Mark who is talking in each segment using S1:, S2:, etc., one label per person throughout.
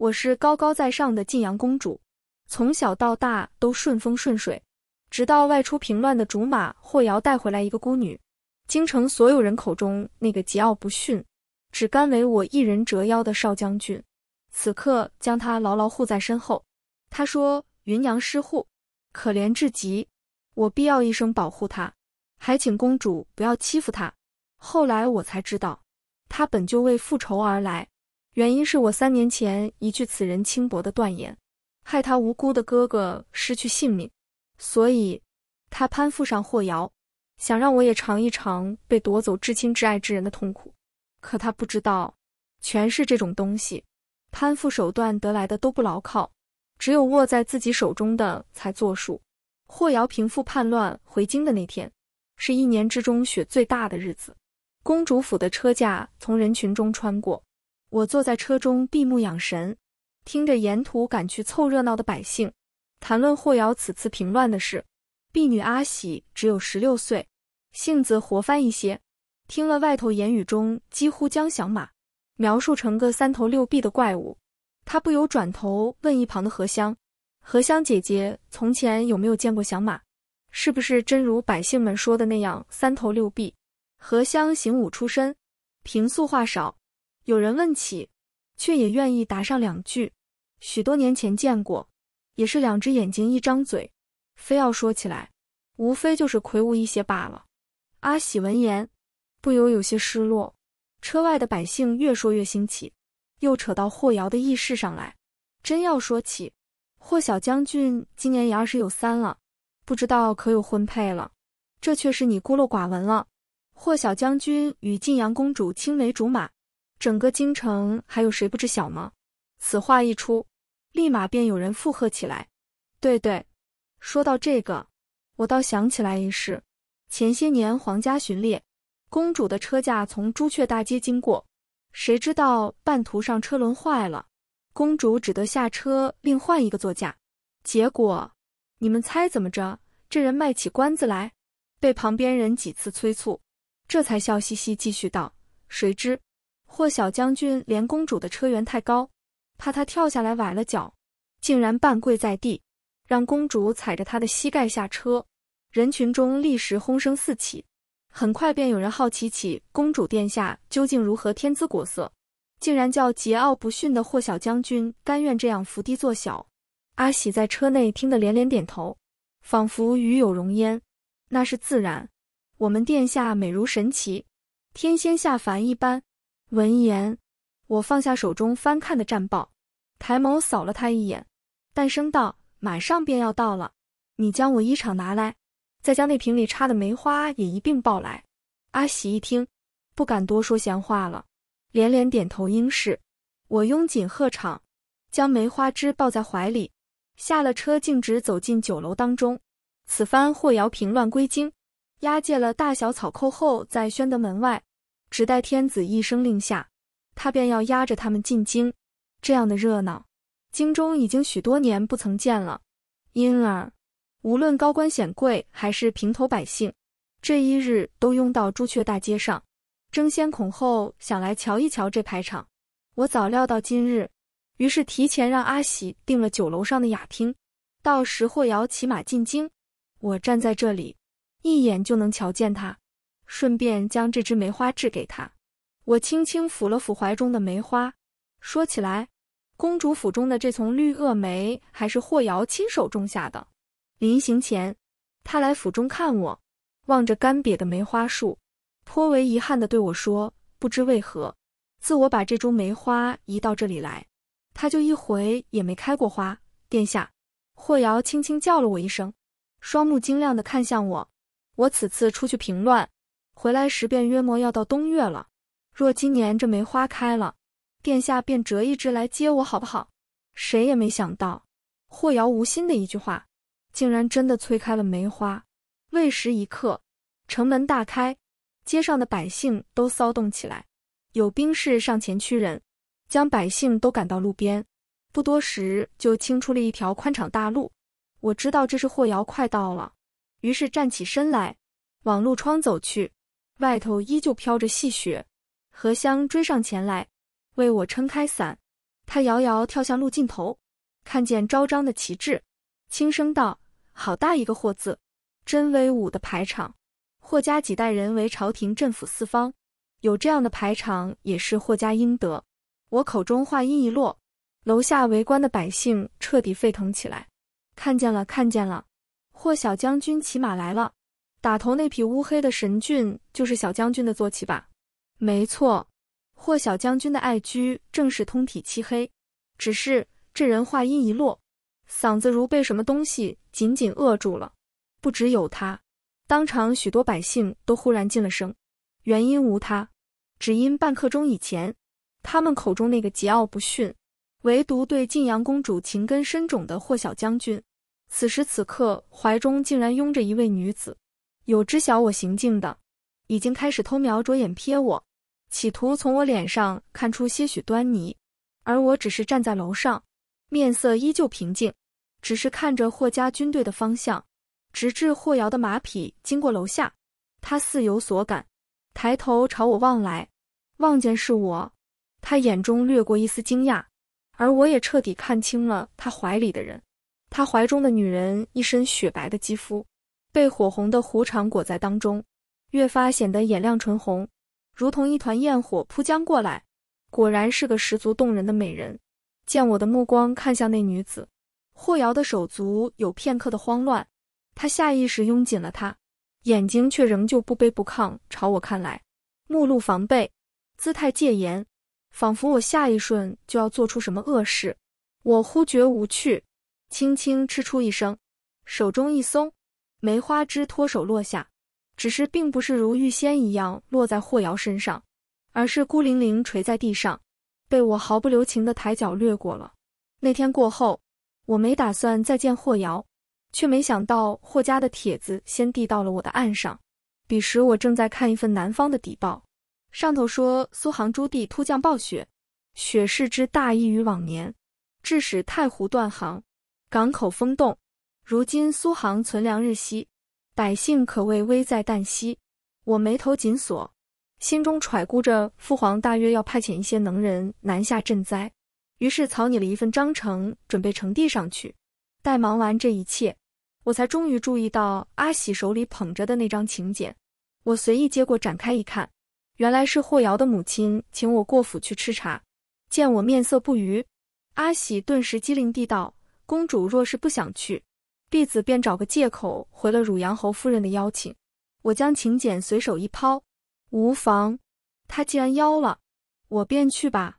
S1: 我是高高在上的晋阳公主，从小到大都顺风顺水，直到外出平乱的竹马霍瑶带回来一个孤女，京城所有人口中那个桀骜不驯、只甘为我一人折腰的少将军，此刻将他牢牢护在身后。他说：“云娘失护，可怜至极，我必要一生保护她，还请公主不要欺负她。”后来我才知道，他本就为复仇而来。原因是我三年前一句“此人轻薄”的断言，害他无辜的哥哥失去性命，所以他攀附上霍瑶，想让我也尝一尝被夺走至亲至爱之人的痛苦。可他不知道，权势这种东西，攀附手段得来的都不牢靠，只有握在自己手中的才作数。霍瑶平复叛乱回京的那天，是一年之中雪最大的日子。公主府的车驾从人群中穿过。我坐在车中闭目养神，听着沿途赶去凑热闹的百姓谈论霍瑶此次平乱的事。婢女阿喜只有十六岁，性子活泛一些，听了外头言语中几乎将响马描述成个三头六臂的怪物，她不由转头问一旁的荷香：“荷香姐姐，从前有没有见过响马？是不是真如百姓们说的那样三头六臂？”荷香行武出身，平素话少。有人问起，却也愿意答上两句。许多年前见过，也是两只眼睛一张嘴，非要说起来，无非就是魁梧一些罢了。阿喜闻言，不由有些失落。车外的百姓越说越兴起，又扯到霍瑶的轶事上来。真要说起，霍小将军今年也二十有三了，不知道可有婚配了？这却是你孤陋寡闻了。霍小将军与晋阳公主青梅竹马。整个京城还有谁不知晓吗？此话一出，立马便有人附和起来。对对，说到这个，我倒想起来一事。前些年皇家巡猎，公主的车驾从朱雀大街经过，谁知道半途上车轮坏了，公主只得下车另换一个座驾。结果你们猜怎么着？这人卖起关子来，被旁边人几次催促，这才笑嘻嘻继续道。谁知？霍小将军连公主的车辕太高，怕她跳下来崴了脚，竟然半跪在地，让公主踩着她的膝盖下车。人群中立时轰声四起，很快便有人好奇起公主殿下究竟如何天姿国色，竟然叫桀骜不驯的霍小将军甘愿这样伏低作小。阿喜在车内听得连连点头，仿佛与有荣焉。那是自然，我们殿下美如神奇，天仙下凡一般。闻言，我放下手中翻看的战报，抬眸扫了他一眼，淡声道：“马上便要到了，你将我衣裳拿来，再将那瓶里插的梅花也一并抱来。”阿喜一听，不敢多说闲话了，连连点头应是。我拥紧贺场，将梅花枝抱在怀里，下了车，径直走进酒楼当中。此番霍瑶平乱归京，押解了大小草寇后，在宣德门外。只待天子一声令下，他便要押着他们进京。这样的热闹，京中已经许多年不曾见了。因而，无论高官显贵还是平头百姓，这一日都拥到朱雀大街上，争先恐后想来瞧一瞧这排场。我早料到今日，于是提前让阿喜订了酒楼上的雅厅。到时霍瑶骑马进京，我站在这里，一眼就能瞧见他。顺便将这只梅花掷给他。我轻轻抚了抚怀中的梅花，说起来，公主府中的这丛绿萼梅还是霍瑶亲手种下的。临行前，他来府中看我，望着干瘪的梅花树，颇为遗憾地对我说：“不知为何，自我把这株梅花移到这里来，他就一回也没开过花。”殿下，霍瑶轻轻叫了我一声，双目晶亮地看向我。我此次出去平乱。回来时便约莫要到冬月了。若今年这梅花开了，殿下便折一枝来接我，好不好？谁也没想到，霍瑶无心的一句话，竟然真的催开了梅花。未时一刻，城门大开，街上的百姓都骚动起来。有兵士上前驱人，将百姓都赶到路边。不多时，就清出了一条宽敞大路。我知道这是霍瑶快到了，于是站起身来，往路窗走去。外头依旧飘着细雪，何香追上前来，为我撑开伞。她遥遥跳向路尽头，看见招张的旗帜，轻声道：“好大一个霍字，真威武的排场！霍家几代人为朝廷镇抚四方，有这样的排场也是霍家应得。”我口中话音一落，楼下围观的百姓彻底沸腾起来：“看见了，看见了，霍小将军骑马来了！”打头那匹乌黑的神骏，就是小将军的坐骑吧？没错，霍小将军的爱驹正是通体漆黑。只是这人话音一落，嗓子如被什么东西紧紧扼住了。不只有他，当场许多百姓都忽然噤了声。原因无他，只因半刻钟以前，他们口中那个桀骜不驯、唯独对晋阳公主情根深种的霍小将军，此时此刻怀中竟然拥着一位女子。有知晓我行径的，已经开始偷瞄着眼瞥我，企图从我脸上看出些许端倪。而我只是站在楼上，面色依旧平静，只是看着霍家军队的方向，直至霍瑶的马匹经过楼下，他似有所感，抬头朝我望来，望见是我，他眼中掠过一丝惊讶，而我也彻底看清了他怀里的人，他怀中的女人，一身雪白的肌肤。被火红的胡肠裹在当中，越发显得眼亮唇红，如同一团焰火扑将过来。果然是个十足动人的美人。见我的目光看向那女子，霍瑶的手足有片刻的慌乱，她下意识拥紧了他，眼睛却仍旧不卑不亢朝我看来，目露防备，姿态戒严，仿佛我下一瞬就要做出什么恶事。我忽觉无趣，轻轻嗤出一声，手中一松。梅花枝脱手落下，只是并不是如预先一样落在霍瑶身上，而是孤零零垂在地上，被我毫不留情的抬脚掠过了。那天过后，我没打算再见霍瑶，却没想到霍家的帖子先递到了我的案上。彼时我正在看一份南方的邸报，上头说苏杭诸地突降暴雪，雪势之大异于往年，致使太湖断航，港口封冻。如今苏杭存粮日稀，百姓可谓危在旦夕。我眉头紧锁，心中揣估着父皇大约要派遣一些能人南下赈灾，于是草拟了一份章程，准备呈递上去。待忙完这一切，我才终于注意到阿喜手里捧着的那张请柬。我随意接过，展开一看，原来是霍瑶的母亲请我过府去吃茶。见我面色不愉，阿喜顿时机灵地道：“公主若是不想去。”弟子便找个借口回了汝阳侯夫人的邀请，我将请柬随手一抛，无妨。他既然邀了，我便去吧。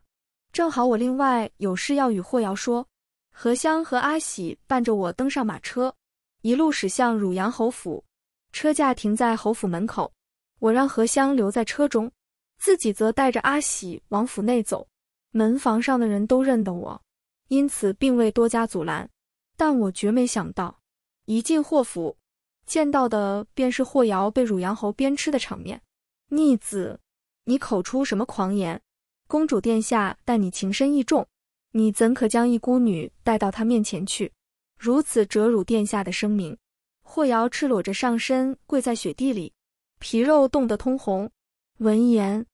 S1: 正好我另外有事要与霍瑶说。荷香和阿喜伴着我登上马车，一路驶向汝阳侯府。车驾停在侯府门口，我让荷香留在车中，自己则带着阿喜往府内走。门房上的人都认得我，因此并未多加阻拦。但我绝没想到。一进霍府，见到的便是霍瑶被汝阳侯鞭笞的场面。逆子，你口出什么狂言？公主殿下待你情深意重，你怎可将一孤女带到他面前去，如此折辱殿下的声名？霍瑶赤裸着上身跪在雪地里，皮肉冻得通红。闻言，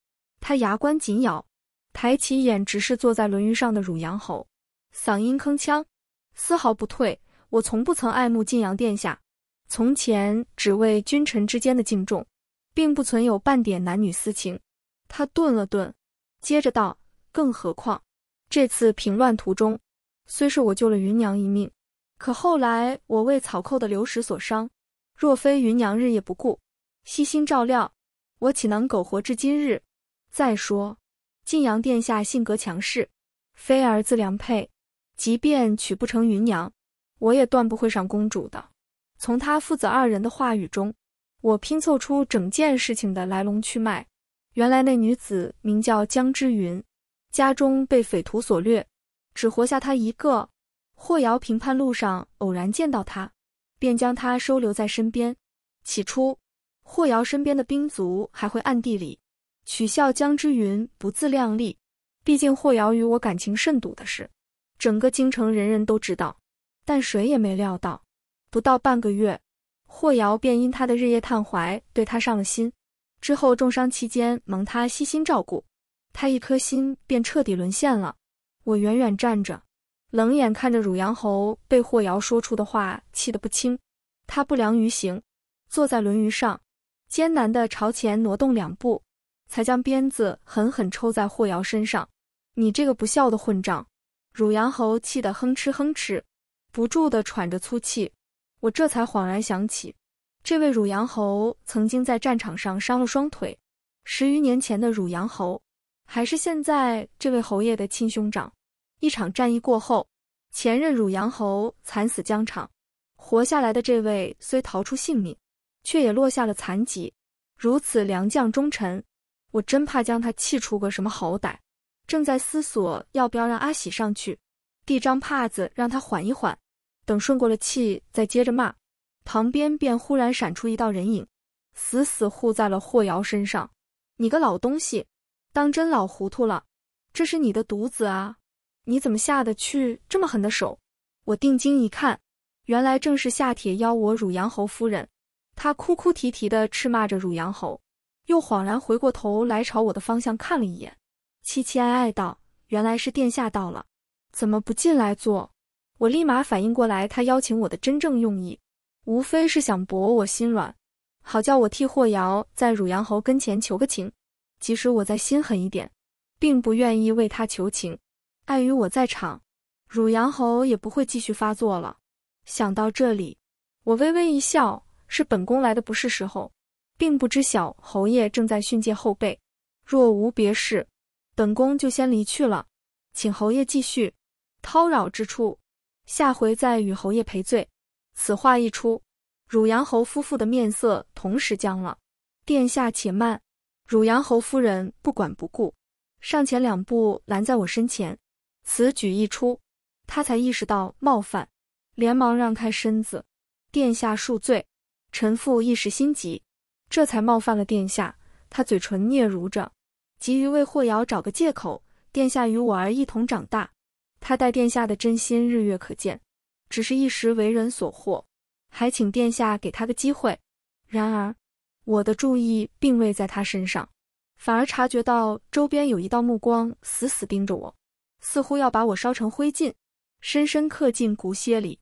S1: 他牙关紧咬，抬起眼直视坐在轮椅上的汝阳侯，嗓音铿锵，丝毫不退。我从不曾爱慕晋阳殿下，从前只为君臣之间的敬重，并不存有半点男女私情。他顿了顿，接着道：“更何况这次平乱途中，虽是我救了云娘一命，可后来我为草寇的流矢所伤，若非云娘日夜不顾，悉心照料，我岂能苟活至今日？再说，晋阳殿下性格强势，非儿子良配，即便娶不成云娘。”我也断不会赏公主的。从他父子二人的话语中，我拼凑出整件事情的来龙去脉。原来那女子名叫江之云，家中被匪徒所掠，只活下她一个。霍瑶平叛路上偶然见到她，便将她收留在身边。起初，霍瑶身边的兵卒还会暗地里取笑江之云不自量力。毕竟霍瑶与我感情甚笃的事，整个京城人人都知道。但谁也没料到，不到半个月，霍瑶便因他的日夜探怀对他上了心。之后重伤期间，蒙他悉心照顾，他一颗心便彻底沦陷了。我远远站着，冷眼看着汝阳侯被霍瑶说出的话气得不轻。他不良于行，坐在轮舆上，艰难地朝前挪动两步，才将鞭子狠狠抽在霍瑶身上。“你这个不孝的混账！”汝阳侯气得哼哧哼哧。不住的喘着粗气，我这才恍然想起，这位汝阳侯曾经在战场上伤了双腿。十余年前的汝阳侯，还是现在这位侯爷的亲兄长。一场战役过后，前任汝阳侯惨死疆场，活下来的这位虽逃出性命，却也落下了残疾。如此良将忠臣，我真怕将他气出个什么好歹。正在思索要不要让阿喜上去。递张帕子让他缓一缓，等顺过了气再接着骂。旁边便忽然闪出一道人影，死死护在了霍瑶身上。你个老东西，当真老糊涂了！这是你的独子啊，你怎么下得去这么狠的手？我定睛一看，原来正是夏铁邀我汝阳侯夫人。他哭哭啼啼地叱骂着汝阳侯，又恍然回过头来朝我的方向看了一眼，凄凄哀哀道：“原来是殿下到了。”怎么不进来坐？我立马反应过来，他邀请我的真正用意，无非是想博我心软，好叫我替霍瑶在汝阳侯跟前求个情。即使我再心狠一点，并不愿意为他求情。碍于我在场，汝阳侯也不会继续发作了。想到这里，我微微一笑，是本宫来的不是时候，并不知晓侯爷正在训诫后辈。若无别事，本宫就先离去了，请侯爷继续。叨扰之处，下回再与侯爷赔罪。此话一出，汝阳侯夫妇的面色同时僵了。殿下且慢，汝阳侯夫人不管不顾，上前两步拦在我身前。此举一出，他才意识到冒犯，连忙让开身子。殿下恕罪，臣父一时心急，这才冒犯了殿下。他嘴唇嗫嚅着，急于为霍瑶找个借口。殿下与我儿一同长大。他待殿下的真心日月可见，只是一时为人所惑，还请殿下给他个机会。然而，我的注意并未在他身上，反而察觉到周边有一道目光死死盯着我，似乎要把我烧成灰烬，深深刻进骨血里。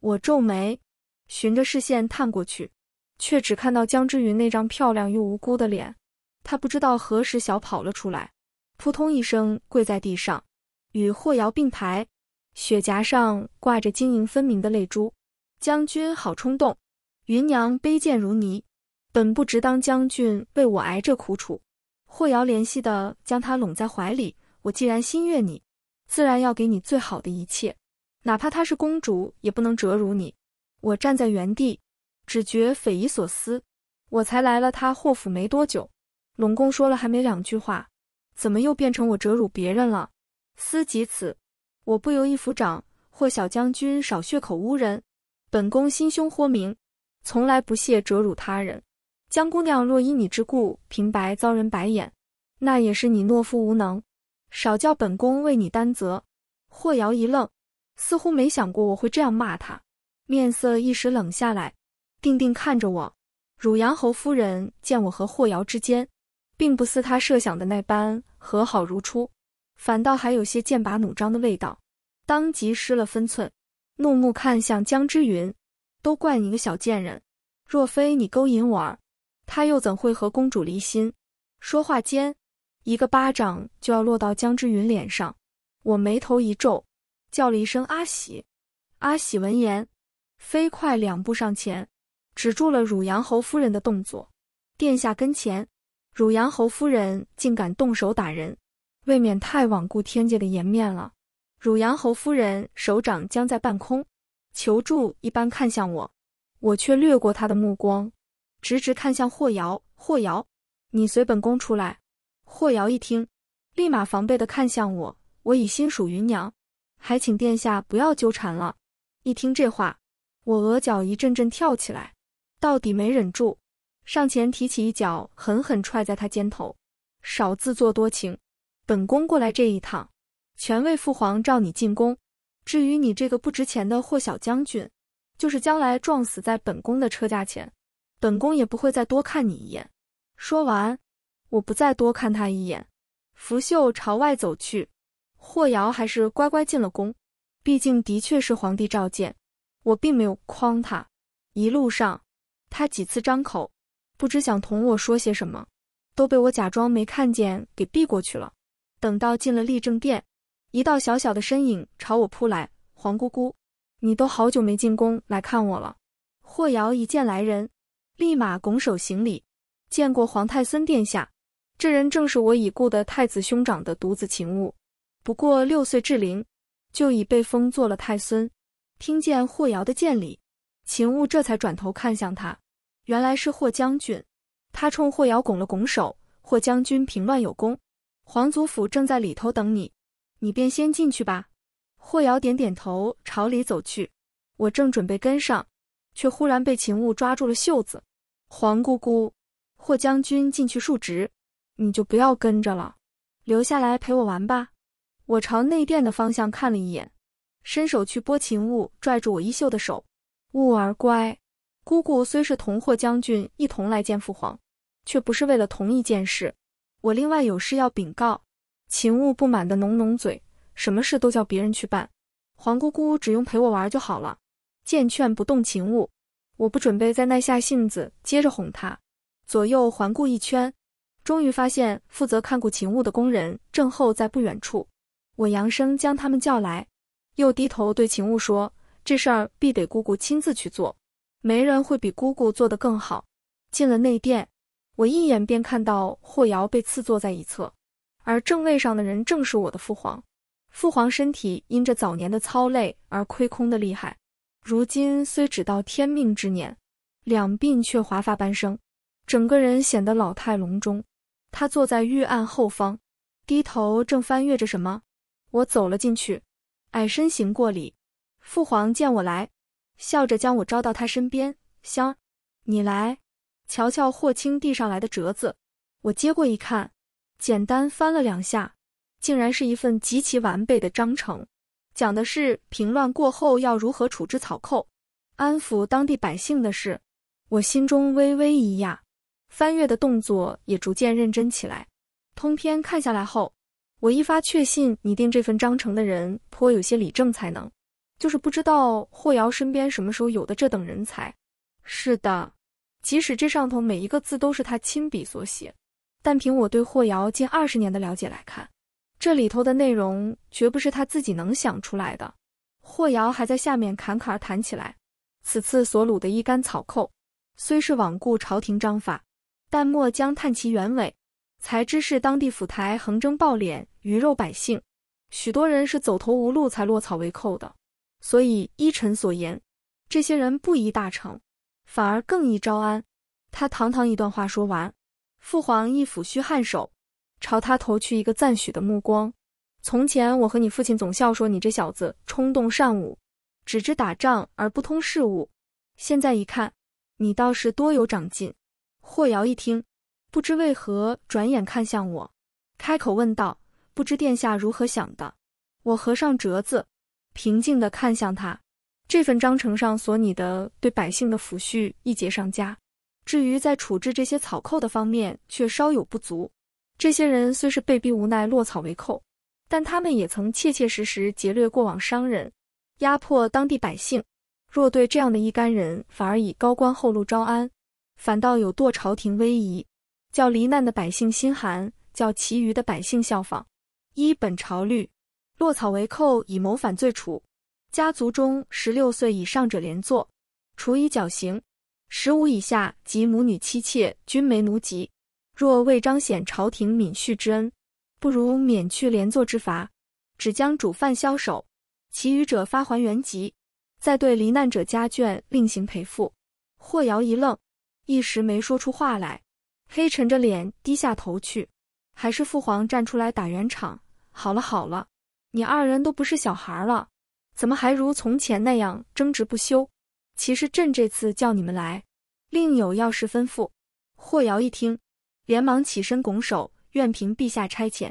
S1: 我皱眉，循着视线探过去，却只看到江之云那张漂亮又无辜的脸。他不知道何时小跑了出来，扑通一声跪在地上。与霍瑶并排，雪颊上挂着晶莹分明的泪珠。将军好冲动！云娘卑贱如泥，本不值当将军为我挨这苦楚。霍瑶怜惜地将她拢在怀里。我既然心悦你，自然要给你最好的一切，哪怕她是公主，也不能折辱你。我站在原地，只觉匪夷所思。我才来了他霍府没多久，拢共说了还没两句话，怎么又变成我折辱别人了？思及此，我不由一抚掌。霍小将军少血口污人，本宫心胸豁明，从来不屑折辱他人。江姑娘若因你之故平白遭人白眼，那也是你懦夫无能，少叫本宫为你担责。霍瑶一愣，似乎没想过我会这样骂他，面色一时冷下来，定定看着我。汝阳侯夫人见我和霍瑶之间，并不似她设想的那般和好如初。反倒还有些剑拔弩张的味道，当即失了分寸，怒目看向江之云：“都怪你个小贱人！若非你勾引我儿，他又怎会和公主离心？”说话间，一个巴掌就要落到江之云脸上。我眉头一皱，叫了一声“阿喜”。阿喜闻言，飞快两步上前，止住了汝阳侯夫人的动作。殿下跟前，汝阳侯夫人竟敢动手打人！未免太罔顾天界的颜面了。汝阳侯夫人手掌僵在半空，求助一般看向我，我却掠过她的目光，直直看向霍瑶。霍瑶，你随本宫出来。霍瑶一听，立马防备的看向我。我已心属云娘，还请殿下不要纠缠了。一听这话，我额角一阵阵跳起来，到底没忍住，上前提起一脚，狠狠踹在他肩头。少自作多情。本宫过来这一趟，全为父皇召你进宫。至于你这个不值钱的霍小将军，就是将来撞死在本宫的车架前，本宫也不会再多看你一眼。说完，我不再多看他一眼，拂袖朝外走去。霍瑶还是乖乖进了宫，毕竟的确是皇帝召见，我并没有诓他。一路上，他几次张口，不知想同我说些什么，都被我假装没看见给避过去了。等到进了立正殿，一道小小的身影朝我扑来。皇姑姑，你都好久没进宫来看我了。霍瑶一见来人，立马拱手行礼，见过皇太孙殿下。这人正是我已故的太子兄长的独子秦雾，不过六岁至龄，就已被封做了太孙。听见霍瑶的见礼，秦雾这才转头看向他，原来是霍将军。他冲霍瑶拱了拱手，霍将军平乱有功。皇祖府正在里头等你，你便先进去吧。霍瑶点点头，朝里走去。我正准备跟上，却忽然被秦雾抓住了袖子。皇姑姑，霍将军进去述职，你就不要跟着了，留下来陪我玩吧。我朝内殿的方向看了一眼，伸手去拨秦雾拽住我衣袖的手。雾儿乖，姑姑虽是同霍将军一同来见父皇，却不是为了同一件事。我另外有事要禀告，秦雾不满地浓浓嘴，什么事都叫别人去办，黄姑姑只用陪我玩就好了。见劝不动秦雾，我不准备再耐下性子，接着哄他。左右环顾一圈，终于发现负责看顾秦雾的工人正候在不远处。我扬声将他们叫来，又低头对秦雾说：“这事儿必得姑姑亲自去做，没人会比姑姑做得更好。”进了内殿。我一眼便看到霍瑶被刺坐在一侧，而正位上的人正是我的父皇。父皇身体因着早年的操累而亏空的厉害，如今虽只到天命之年，两鬓却华发半生，整个人显得老态龙钟。他坐在御案后方，低头正翻阅着什么。我走了进去，矮身行过礼。父皇见我来，笑着将我招到他身边：“香儿，你来。”瞧瞧霍青递上来的折子，我接过一看，简单翻了两下，竟然是一份极其完备的章程，讲的是平乱过后要如何处置草寇、安抚当地百姓的事。我心中微微一讶，翻阅的动作也逐渐认真起来。通篇看下来后，我一发确信，拟定这份章程的人颇有些理政才能，就是不知道霍瑶身边什么时候有的这等人才。是的。即使这上头每一个字都是他亲笔所写，但凭我对霍瑶近二十年的了解来看，这里头的内容绝不是他自己能想出来的。霍瑶还在下面侃侃谈起来，此次所掳的一干草寇，虽是罔顾朝廷章法，但莫将叹其原委，才知是当地府台横征暴敛，鱼肉百姓，许多人是走投无路才落草为寇的。所以依臣所言，这些人不宜大成。反而更易招安。他堂堂一段话说完，父皇一抚须颔首，朝他投去一个赞许的目光。从前我和你父亲总笑说你这小子冲动善武，只知打仗而不通事务。现在一看，你倒是多有长进。霍瑶一听，不知为何转眼看向我，开口问道：“不知殿下如何想的？”我合上折子，平静地看向他。这份章程上所拟的对百姓的抚恤一节上佳，至于在处置这些草寇的方面却稍有不足。这些人虽是被逼无奈落草为寇，但他们也曾切切实实劫掠过往商人，压迫当地百姓。若对这样的一干人反而以高官厚禄招安，反倒有堕朝廷威仪，叫罹难的百姓心寒，叫其余的百姓效仿。依本朝律，落草为寇以谋反罪处。家族中十六岁以上者连坐，处以绞刑；十五以下及母女、妻妾均没奴籍。若为彰显朝廷悯恤之恩，不如免去连坐之罚，只将主犯枭首，其余者发还原籍，再对罹难者家眷另行赔付。霍瑶一愣，一时没说出话来，黑沉着脸低下头去。还是父皇站出来打圆场：“好了好了，你二人都不是小孩了。”怎么还如从前那样争执不休？其实朕这次叫你们来，另有要事吩咐。霍瑶一听，连忙起身拱手，愿凭陛下差遣。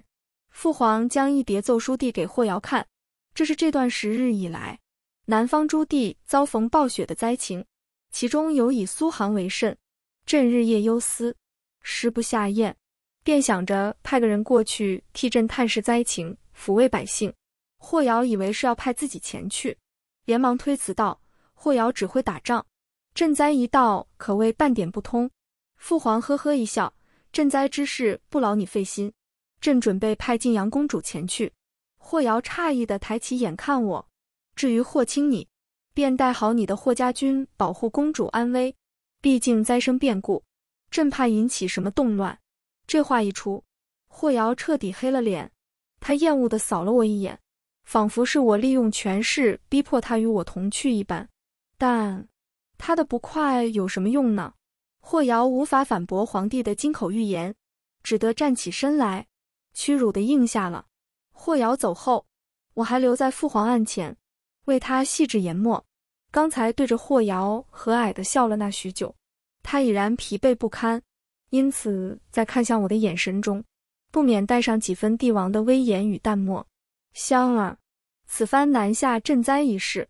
S1: 父皇将一叠奏书递给霍瑶看，这是这段时日以来南方诸地遭逢暴雪的灾情，其中有以苏杭为甚。朕日夜忧思，食不下咽，便想着派个人过去替朕探视灾情，抚慰百姓。霍瑶以为是要派自己前去，连忙推辞道：“霍瑶只会打仗，赈灾一道可谓半点不通。”父皇呵呵一笑：“赈灾之事不劳你费心，朕准备派晋阳公主前去。”霍瑶诧异地抬起眼看我。至于霍卿你，便带好你的霍家军，保护公主安危。毕竟灾生变故，朕怕引起什么动乱。这话一出，霍瑶彻底黑了脸，他厌恶地扫了我一眼。仿佛是我利用权势逼迫他与我同去一般，但他的不快有什么用呢？霍瑶无法反驳皇帝的金口玉言，只得站起身来，屈辱地应下了。霍瑶走后，我还留在父皇案前，为他细致研墨。刚才对着霍瑶和蔼地笑了那许久，他已然疲惫不堪，因此在看向我的眼神中，不免带上几分帝王的威严与淡漠。香儿，此番南下赈灾一事，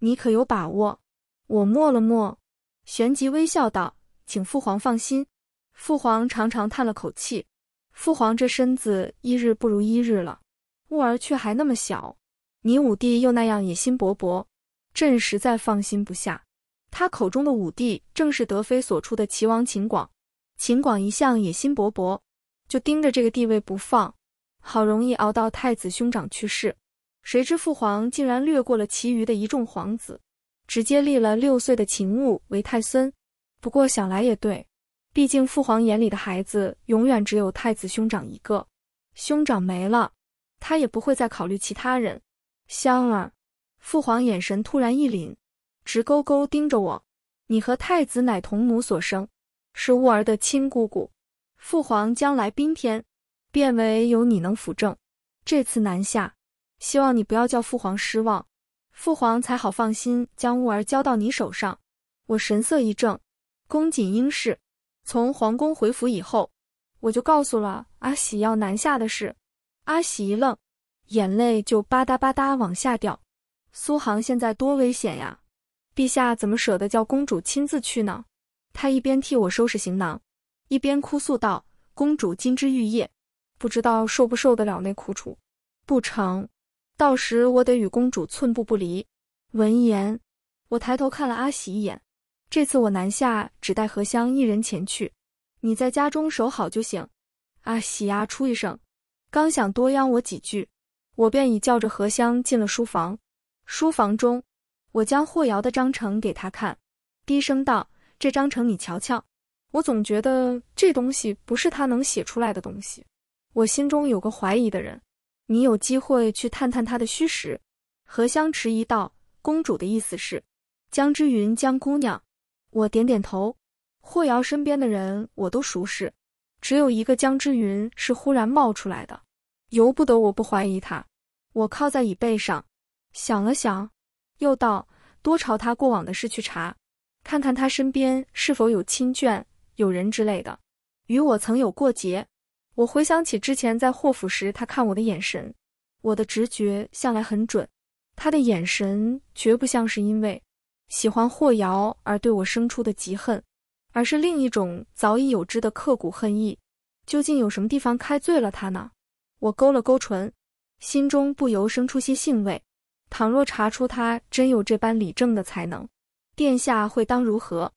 S1: 你可有把握？我默了默，旋即微笑道：“请父皇放心。”父皇长长叹了口气：“父皇这身子一日不如一日了，兀儿却还那么小，你五弟又那样野心勃勃，朕实在放心不下。”他口中的五弟，正是德妃所出的齐王秦广。秦广一向野心勃勃，就盯着这个地位不放。好容易熬到太子兄长去世，谁知父皇竟然略过了其余的一众皇子，直接立了六岁的秦穆为太孙。不过想来也对，毕竟父皇眼里的孩子永远只有太子兄长一个，兄长没了，他也不会再考虑其他人。香儿，父皇眼神突然一凛，直勾勾盯着我：“你和太子乃同母所生，是吾儿的亲姑姑，父皇将来宾天。”便唯有你能辅政，这次南下，希望你不要叫父皇失望，父皇才好放心将兀儿交到你手上。我神色一正，恭谨应是。从皇宫回府以后，我就告诉了阿喜要南下的事。阿喜一愣，眼泪就吧嗒吧嗒往下掉。苏杭现在多危险呀！陛下怎么舍得叫公主亲自去呢？他一边替我收拾行囊，一边哭诉道：“公主金枝玉叶。”不知道受不受得了那苦楚，不成。到时我得与公主寸步不离。闻言，我抬头看了阿喜一眼。这次我南下，只带荷香一人前去，你在家中守好就行。阿喜啊，出一声，刚想多央我几句，我便已叫着荷香进了书房。书房中，我将霍瑶的章程给他看，低声道：“这章程你瞧瞧，我总觉得这东西不是他能写出来的东西。”我心中有个怀疑的人，你有机会去探探他的虚实。何香迟疑道：“公主的意思是江之云，江姑娘。”我点点头。霍瑶身边的人我都熟识，只有一个江之云是忽然冒出来的，由不得我不怀疑他。我靠在椅背上，想了想，又道：“多朝他过往的事去查，看看他身边是否有亲眷、友人之类的，与我曾有过节。”我回想起之前在霍府时，他看我的眼神，我的直觉向来很准。他的眼神绝不像是因为喜欢霍瑶而对我生出的嫉恨，而是另一种早已有之的刻骨恨意。究竟有什么地方开醉了他呢？我勾了勾唇，心中不由生出些兴味。倘若查出他真有这般理政的才能，殿下会当如何？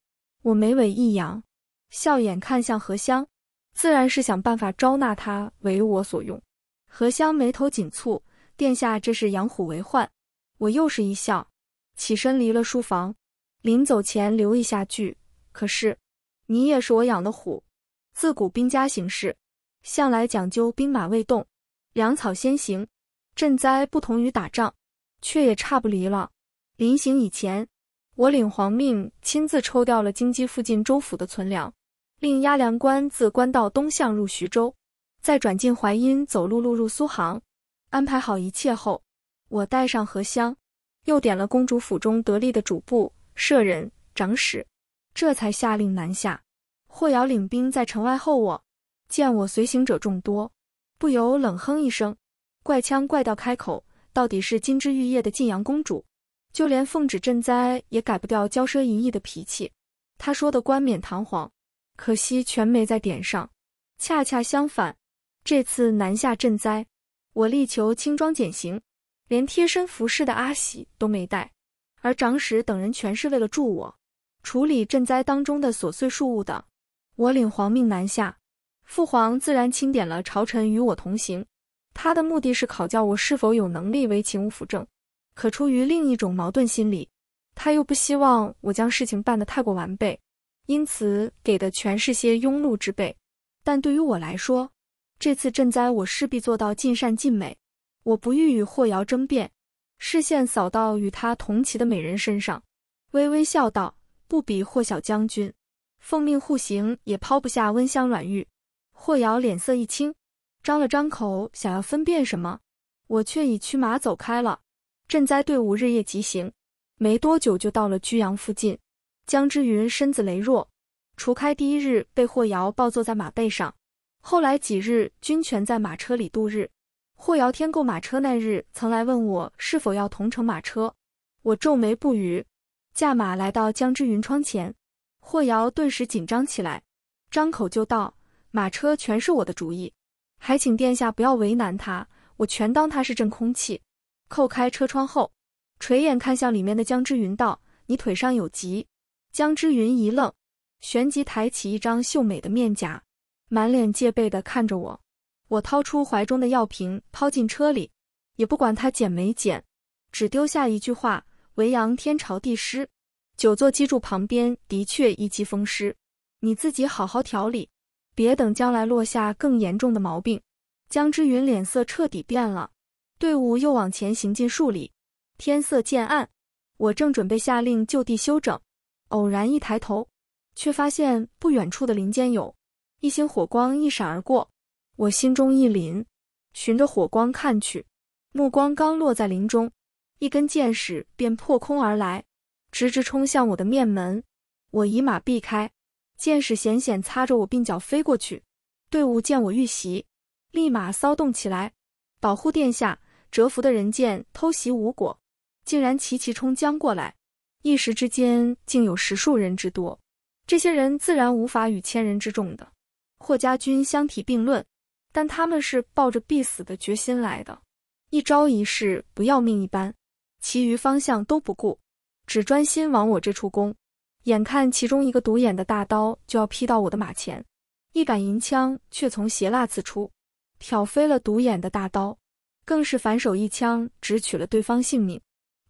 S1: 我眉尾一扬，笑眼看向荷香。自然是想办法招纳他为我所用。何香眉头紧蹙，殿下这是养虎为患。我又是一笑，起身离了书房。临走前留一下句，可是你也是我养的虎。自古兵家行事，向来讲究兵马未动，粮草先行。赈灾不同于打仗，却也差不离了。临行以前，我领皇命，亲自抽调了京畿附近州府的存粮。令押粮官自官道东向入徐州，再转进淮阴，走陆路入苏杭。安排好一切后，我带上荷香，又点了公主府中得力的主簿、舍人、长史，这才下令南下。霍瑶领兵在城外候我，见我随行者众多，不由冷哼一声，怪腔怪调开口：“到底是金枝玉叶的晋阳公主，就连奉旨赈灾也改不掉骄奢淫逸的脾气。”他说的冠冕堂皇。可惜全没在点上。恰恰相反，这次南下赈灾，我力求轻装简行，连贴身服侍的阿喜都没带。而长史等人全是为了助我处理赈灾当中的琐碎事务的。我领皇命南下，父皇自然钦点了朝臣与我同行。他的目的是考教我是否有能力为秦武辅政，可出于另一种矛盾心理，他又不希望我将事情办得太过完备。因此给的全是些庸碌之辈，但对于我来说，这次赈灾我势必做到尽善尽美。我不欲与霍瑶争辩，视线扫到与他同骑的美人身上，微微笑道：“不比霍小将军，奉命护行也抛不下温香软玉。”霍瑶脸色一青，张了张口想要分辨什么，我却已驱马走开了。赈灾队伍日夜疾行，没多久就到了居阳附近。江之云身子羸弱，除开第一日被霍瑶抱坐在马背上，后来几日均全在马车里度日。霍瑶添购马车那日，曾来问我是否要同乘马车，我皱眉不语，驾马来到江之云窗前，霍瑶顿时紧张起来，张口就道：“马车全是我的主意，还请殿下不要为难他，我全当他是阵空气。”扣开车窗后，垂眼看向里面的江之云道：“你腿上有疾。”江之云一愣，旋即抬起一张秀美的面颊，满脸戒备的看着我。我掏出怀中的药瓶，抛进车里，也不管他捡没捡，只丢下一句话：“维扬天朝地师，久坐机柱旁边，的确一击风湿，你自己好好调理，别等将来落下更严重的毛病。”江之云脸色彻底变了。队伍又往前行进数里，天色渐暗，我正准备下令就地休整。偶然一抬头，却发现不远处的林间有一星火光一闪而过，我心中一凛，循着火光看去，目光刚落在林中，一根箭矢便破空而来，直直冲向我的面门。我一马避开，箭矢险险擦着我鬓角飞过去。队伍见我遇袭，立马骚动起来，保护殿下。蛰伏的人见偷袭无果，竟然齐齐冲将过来。一时之间竟有十数人之多，这些人自然无法与千人之众的霍家军相提并论，但他们是抱着必死的决心来的，一招一式不要命一般，其余方向都不顾，只专心往我这处攻。眼看其中一个独眼的大刀就要劈到我的马前，一杆银枪却从斜剌刺出，挑飞了独眼的大刀，更是反手一枪，直取了对方性命。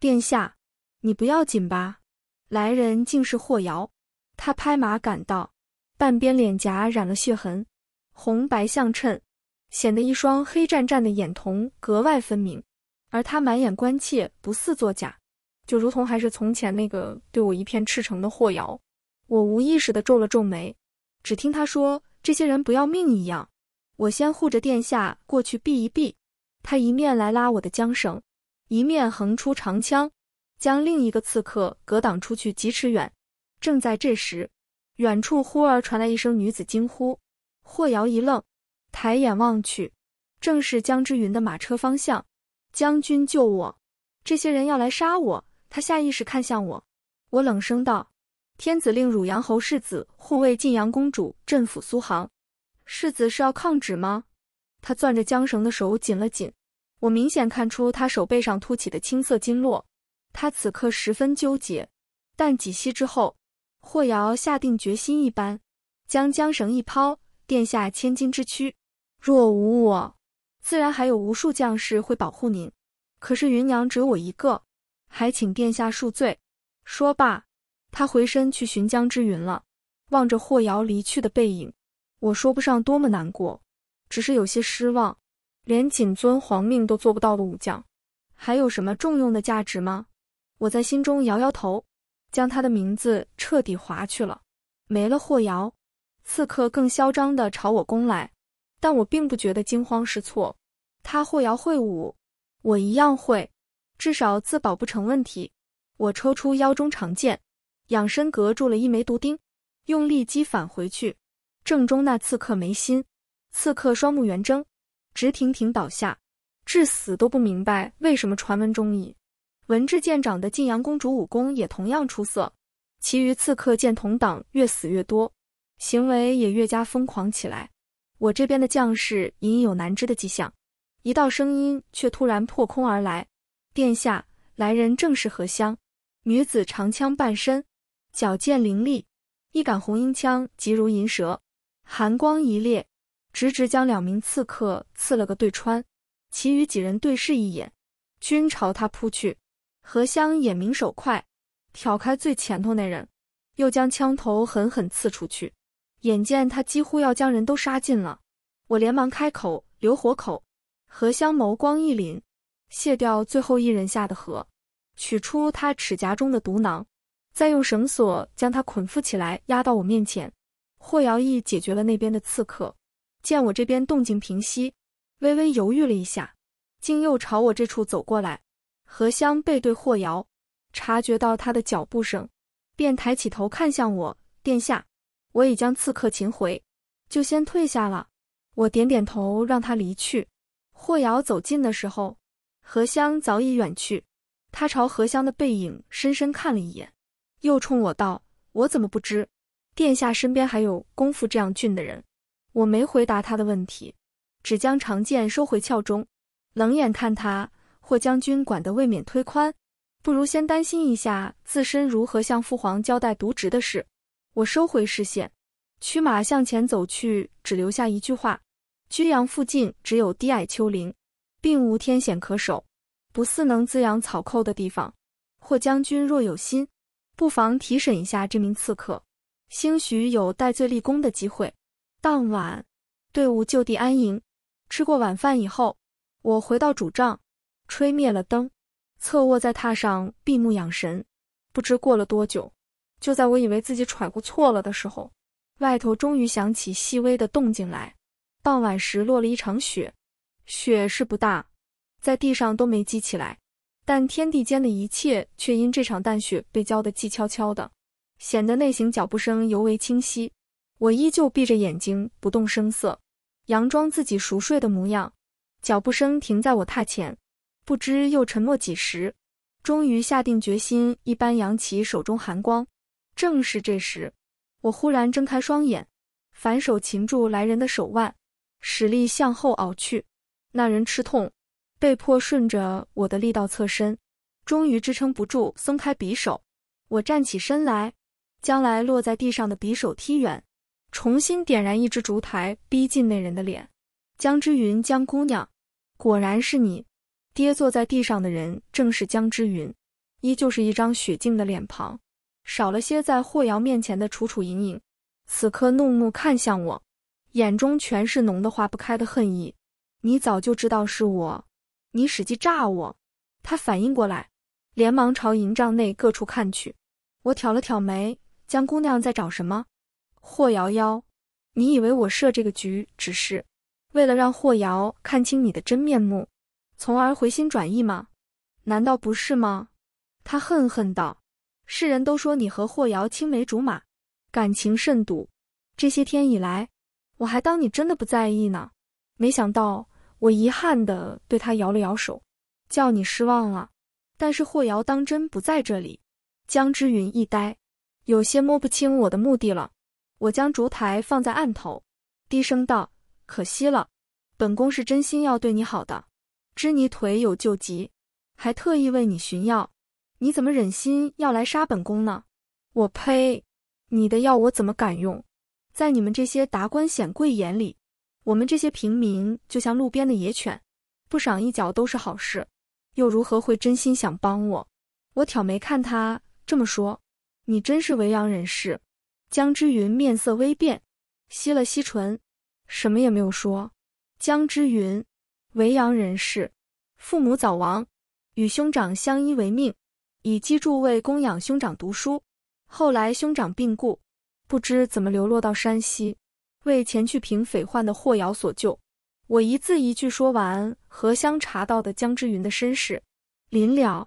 S1: 殿下。你不要紧吧？来人竟是霍瑶，他拍马赶到，半边脸颊染了血痕，红白相衬，显得一双黑湛湛的眼瞳格外分明。而他满眼关切，不似作假，就如同还是从前那个对我一片赤诚的霍瑶。我无意识地皱了皱眉，只听他说：“这些人不要命一样，我先护着殿下过去避一避。”他一面来拉我的缰绳，一面横出长枪。将另一个刺客格挡出去几尺远。正在这时，远处忽而传来一声女子惊呼。霍瑶一愣，抬眼望去，正是江之云的马车方向。将军救我！这些人要来杀我！他下意识看向我，我冷声道：“天子令汝阳侯世子护卫晋阳公主，镇抚苏杭。世子是要抗旨吗？”他攥着缰绳的手紧了紧，我明显看出他手背上凸起的青色筋络。他此刻十分纠结，但几息之后，霍瑶下定决心一般，将缰绳一抛，殿下千金之躯，若无我，自然还有无数将士会保护您。可是云娘只有我一个，还请殿下恕罪。说罢，他回身去寻江之云了。望着霍瑶离去的背影，我说不上多么难过，只是有些失望。连谨遵皇命都做不到的武将，还有什么重用的价值吗？我在心中摇摇头，将他的名字彻底划去了。没了霍瑶，刺客更嚣张的朝我攻来，但我并不觉得惊慌失措。他霍瑶会武，我一样会，至少自保不成问题。我抽出腰中长剑，仰身隔住了一枚毒钉，用力击返回去，正中那刺客眉心。刺客双目圆睁，直挺挺倒下，至死都不明白为什么传闻中已。文治见长的晋阳公主武功也同样出色，其余刺客见同党越死越多，行为也越加疯狂起来。我这边的将士隐隐有难知的迹象，一道声音却突然破空而来：“殿下，来人正是何香。”女子长枪半身，矫健凌厉，一杆红缨枪疾如银蛇，寒光一裂，直直将两名刺客刺了个对穿。其余几人对视一眼，均朝他扑去。何香眼明手快，挑开最前头那人，又将枪头狠狠刺出去。眼见他几乎要将人都杀尽了，我连忙开口留活口。何香眸光一凛，卸掉最后一人下的荷，取出他齿颊中的毒囊，再用绳索将他捆缚起来，压到我面前。霍瑶义解决了那边的刺客，见我这边动静平息，微微犹豫了一下，竟又朝我这处走过来。何香背对霍瑶，察觉到他的脚步声，便抬起头看向我。殿下，我已将刺客擒回，就先退下了。我点点头，让他离去。霍瑶走近的时候，何香早已远去。他朝何香的背影深深看了一眼，又冲我道：“我怎么不知，殿下身边还有功夫这样俊的人？”我没回答他的问题，只将长剑收回鞘中，冷眼看他。霍将军管得未免忒宽，不如先担心一下自身如何向父皇交代渎职的事。我收回视线，驱马向前走去，只留下一句话：居阳附近只有低矮丘陵，并无天险可守，不似能滋养草寇的地方。霍将军若有心，不妨提审一下这名刺客，兴许有戴罪立功的机会。当晚，队伍就地安营，吃过晚饭以后，我回到主帐。吹灭了灯，侧卧在榻上闭目养神。不知过了多久，就在我以为自己揣过错了的时候，外头终于响起细微的动静来。傍晚时落了一场雪，雪是不大，在地上都没积起来，但天地间的一切却因这场淡雪被浇得静悄悄的，显得内行脚步声尤为清晰。我依旧闭着眼睛不动声色，佯装自己熟睡的模样。脚步声停在我榻前。不知又沉默几时，终于下定决心一般扬起手中寒光。正是这时，我忽然睁开双眼，反手擒住来人的手腕，使力向后拗去。那人吃痛，被迫顺着我的力道侧身，终于支撑不住，松开匕首。我站起身来，将来落在地上的匕首踢远，重新点燃一支烛台，逼近那人的脸。江之云，江姑娘，果然是你。跌坐在地上的人正是江之云，依旧是一张雪净的脸庞，少了些在霍瑶面前的楚楚盈盈。此刻怒目看向我，眼中全是浓的化不开的恨意。你早就知道是我，你使计诈我！他反应过来，连忙朝营帐内各处看去。我挑了挑眉：“江姑娘在找什么？”霍瑶瑶，你以为我设这个局，只是为了让霍瑶看清你的真面目？从而回心转意吗？难道不是吗？他恨恨道：“世人都说你和霍瑶青梅竹马，感情甚笃。这些天以来，我还当你真的不在意呢。没想到，我遗憾地对他摇了摇手，叫你失望了。但是霍瑶当真不在这里。”江之云一呆，有些摸不清我的目的了。我将烛台放在案头，低声道：“可惜了，本宫是真心要对你好的。”知你腿有旧疾，还特意为你寻药，你怎么忍心要来杀本宫呢？我呸！你的药我怎么敢用？在你们这些达官显贵眼里，我们这些平民就像路边的野犬，不赏一脚都是好事，又如何会真心想帮我？我挑眉看他，这么说，你真是维扬人士？江之云面色微变，吸了吸唇，什么也没有说。江之云。维扬人士，父母早亡，与兄长相依为命，以机助为供养兄长读书。后来兄长病故，不知怎么流落到山西，为前去平匪患的霍瑶所救。我一字一句说完何香查到的江之云的身世，临了，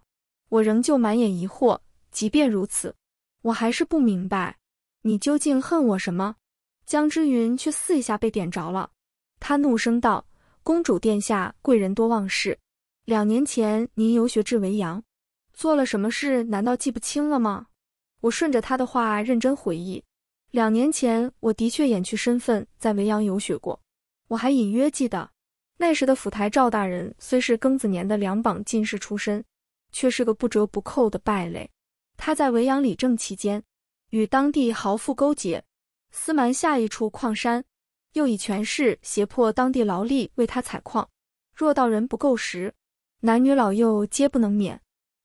S1: 我仍旧满眼疑惑。即便如此，我还是不明白你究竟恨我什么。江之云却似一下被点着了，他怒声道。公主殿下，贵人多忘事。两年前您游学至维阳，做了什么事？难道记不清了吗？我顺着他的话认真回忆。两年前，我的确掩去身份在维阳游学过。我还隐约记得，那时的府台赵大人虽是庚子年的两榜进士出身，却是个不折不扣的败类。他在维阳理政期间，与当地豪富勾结，私瞒下一处矿山。又以权势胁迫当地劳力为他采矿，若到人不够时，男女老幼皆不能免。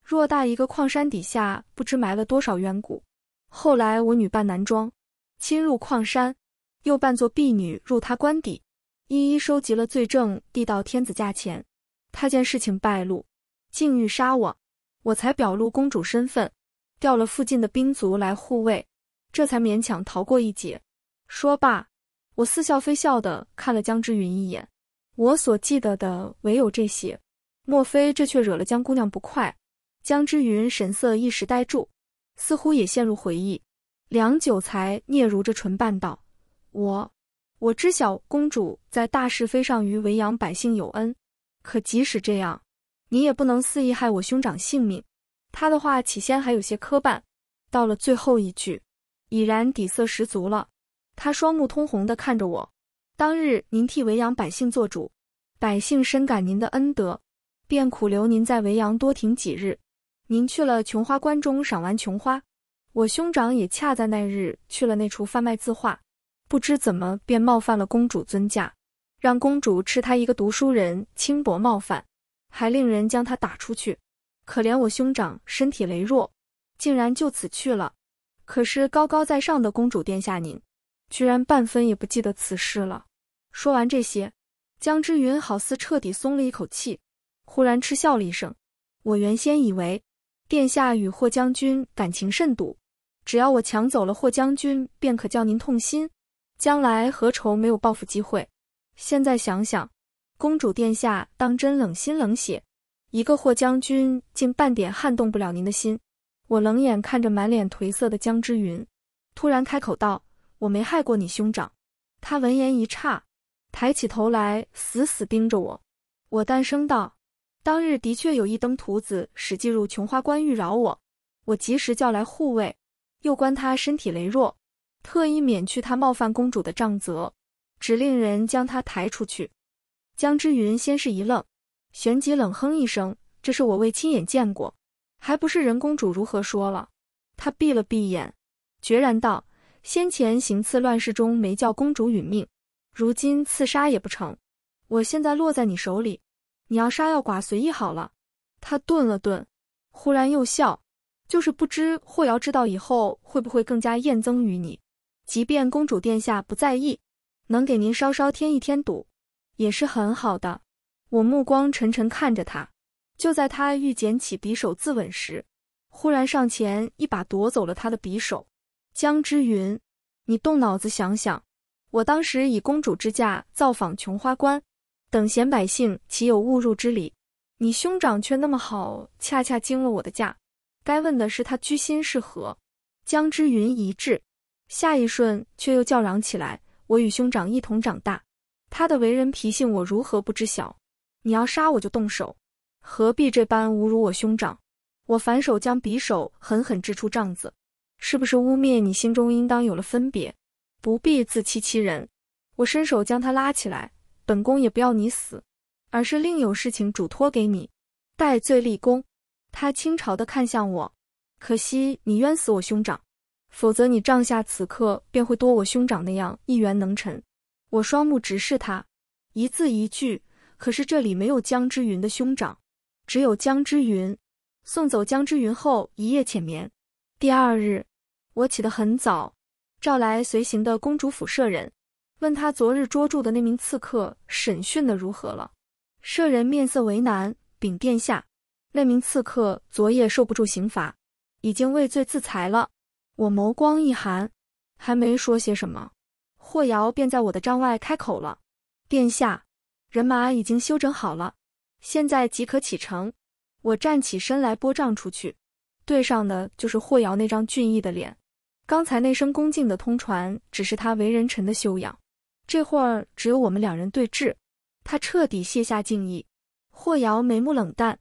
S1: 偌大一个矿山底下，不知埋了多少冤骨。后来我女扮男装，侵入矿山，又扮作婢女入他官邸，一一收集了罪证，递到天子驾前。他见事情败露，竟欲杀我，我才表露公主身份，调了附近的兵卒来护卫，这才勉强逃过一劫。说罢。我似笑非笑地看了江之云一眼，我所记得的唯有这些。莫非这却惹了江姑娘不快？江之云神色一时呆住，似乎也陷入回忆，良久才嗫嚅着唇瓣道：“我……我知晓公主在大事非上于维扬百姓有恩，可即使这样，你也不能肆意害我兄长性命。”他的话起先还有些磕绊，到了最后一句，已然底色十足了。他双目通红地看着我。当日您替维扬百姓做主，百姓深感您的恩德，便苦留您在维扬多停几日。您去了琼花观中赏玩琼花，我兄长也恰在那日去了那处贩卖字画，不知怎么便冒犯了公主尊驾，让公主斥他一个读书人轻薄冒犯，还令人将他打出去。可怜我兄长身体羸弱，竟然就此去了。可是高高在上的公主殿下您。居然半分也不记得此事了。说完这些，江之云好似彻底松了一口气，忽然嗤笑了一声：“我原先以为殿下与霍将军感情甚笃，只要我抢走了霍将军，便可叫您痛心，将来何愁没有报复机会？现在想想，公主殿下当真冷心冷血，一个霍将军竟半点撼动不了您的心。”我冷眼看着满脸颓色的江之云，突然开口道。我没害过你兄长。他闻言一诧，抬起头来，死死盯着我。我淡声道：“当日的确有一登徒子使进入琼花关欲扰我，我及时叫来护卫，又观他身体羸弱，特意免去他冒犯公主的杖责，只令人将他抬出去。”江之云先是一愣，旋即冷哼一声：“这是我未亲眼见过，还不是任公主如何说了？”他闭了闭眼，决然道。先前行刺乱世中没叫公主殒命，如今刺杀也不成。我现在落在你手里，你要杀要剐随意好了。他顿了顿，忽然又笑，就是不知霍瑶知道以后会不会更加厌憎于你。即便公主殿下不在意，能给您稍稍添一添堵，也是很好的。我目光沉沉看着他，就在他欲捡起匕首自刎时，忽然上前一把夺走了他的匕首。江之云，你动脑子想想，我当时以公主之驾造访琼花关，等闲百姓岂有误入之理？你兄长却那么好，恰恰惊了我的驾。该问的是他居心是何。江之云一滞，下一瞬却又叫嚷起来：“我与兄长一同长大，他的为人脾性我如何不知晓？你要杀我就动手，何必这般侮辱我兄长？”我反手将匕首狠狠掷出帐子。是不是污蔑你心中应当有了分别，不必自欺欺人。我伸手将他拉起来，本宫也不要你死，而是另有事情嘱托给你，戴罪立功。他轻嘲地看向我，可惜你冤死我兄长，否则你帐下此刻便会多我兄长那样一员能臣。我双目直视他，一字一句。可是这里没有江之云的兄长，只有江之云。送走江之云后，一夜浅眠。第二日。我起得很早，召来随行的公主府舍人，问他昨日捉住的那名刺客审讯的如何了。舍人面色为难，禀殿下，那名刺客昨夜受不住刑罚，已经畏罪自裁了。我眸光一寒，还没说些什么，霍瑶便在我的帐外开口了：“殿下，人马已经休整好了，现在即可启程。”我站起身来拨帐出去，对上的就是霍瑶那张俊逸的脸。刚才那声恭敬的通传，只是他为人臣的修养。这会儿只有我们两人对峙，他彻底卸下敬意。霍瑶眉目冷淡，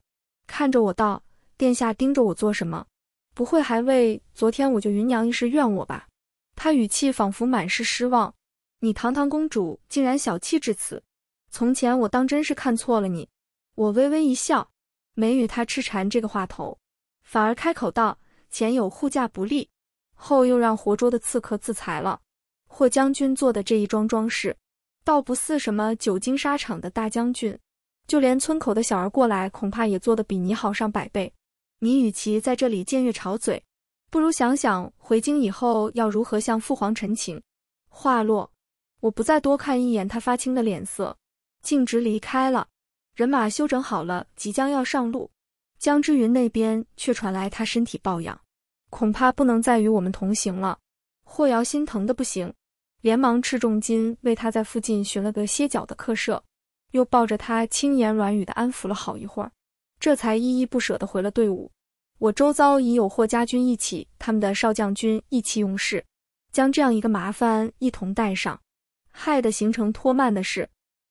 S1: 看着我道：“殿下盯着我做什么？不会还为昨天我就云娘一事怨我吧？”他语气仿佛满是失望。你堂堂公主，竟然小气至此！从前我当真是看错了你。我微微一笑，没与他痴缠这个话头，反而开口道：“前有护驾不力。”后又让活捉的刺客自裁了。霍将军做的这一桩桩事，倒不似什么久经沙场的大将军，就连村口的小儿过来，恐怕也做的比你好上百倍。你与其在这里见月吵嘴，不如想想回京以后要如何向父皇陈情。话落，我不再多看一眼他发青的脸色，径直离开了。人马休整好了，即将要上路。江之云那边却传来他身体抱恙。恐怕不能再与我们同行了。霍瑶心疼的不行，连忙斥重金为他在附近寻了个歇脚的客舍，又抱着他轻言软语的安抚了好一会儿，这才依依不舍的回了队伍。我周遭已有霍家军一起，他们的少将军意气用事，将这样一个麻烦一同带上，害得行程拖慢的事，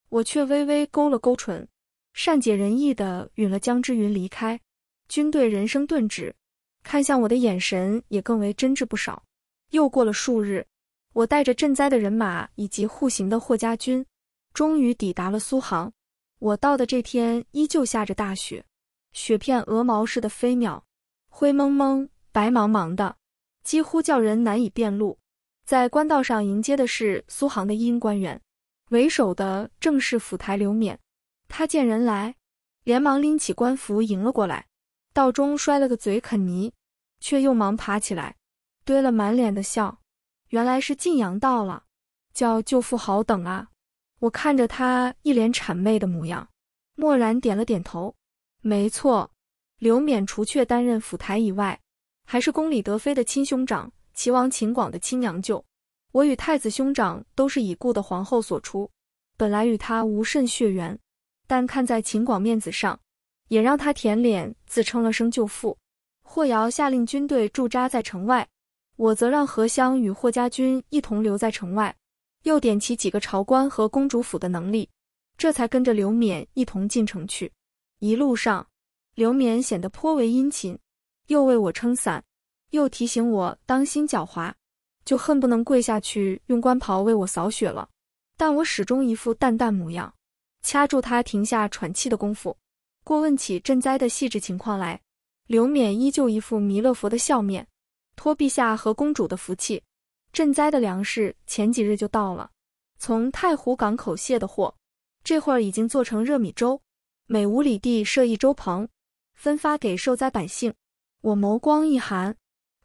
S1: 我却微微勾了勾唇，善解人意的允了江之云离开。军队人声顿止。看向我的眼神也更为真挚不少。又过了数日，我带着赈灾的人马以及护行的霍家军，终于抵达了苏杭。我到的这天依旧下着大雪，雪片鹅毛似的飞渺，灰蒙蒙、白茫茫的，几乎叫人难以辨路。在官道上迎接的是苏杭的一官员，为首的正是府台刘勉。他见人来，连忙拎起官服迎了过来。道中摔了个嘴啃泥，却又忙爬起来，堆了满脸的笑。原来是晋阳到了，叫舅父好等啊！我看着他一脸谄媚的模样，默然点了点头。没错，刘勉除却担任府台以外，还是宫里德妃的亲兄长，齐王秦广的亲娘舅。我与太子兄长都是已故的皇后所出，本来与他无甚血缘，但看在秦广面子上。也让他舔脸，自称了声舅父。霍瑶下令军队驻扎在城外，我则让荷香与霍家军一同留在城外，又点起几个朝官和公主府的能力，这才跟着刘勉一同进城去。一路上，刘勉显得颇为殷勤，又为我撑伞，又提醒我当心狡猾，就恨不能跪下去用官袍为我扫雪了。但我始终一副淡淡模样，掐住他停下喘气的功夫。过问起赈灾的细致情况来，刘勉依旧一副弥勒佛的笑面。托陛下和公主的福气，赈灾的粮食前几日就到了，从太湖港口卸的货，这会儿已经做成热米粥，每五里地设一粥棚，分发给受灾百姓。我眸光一寒，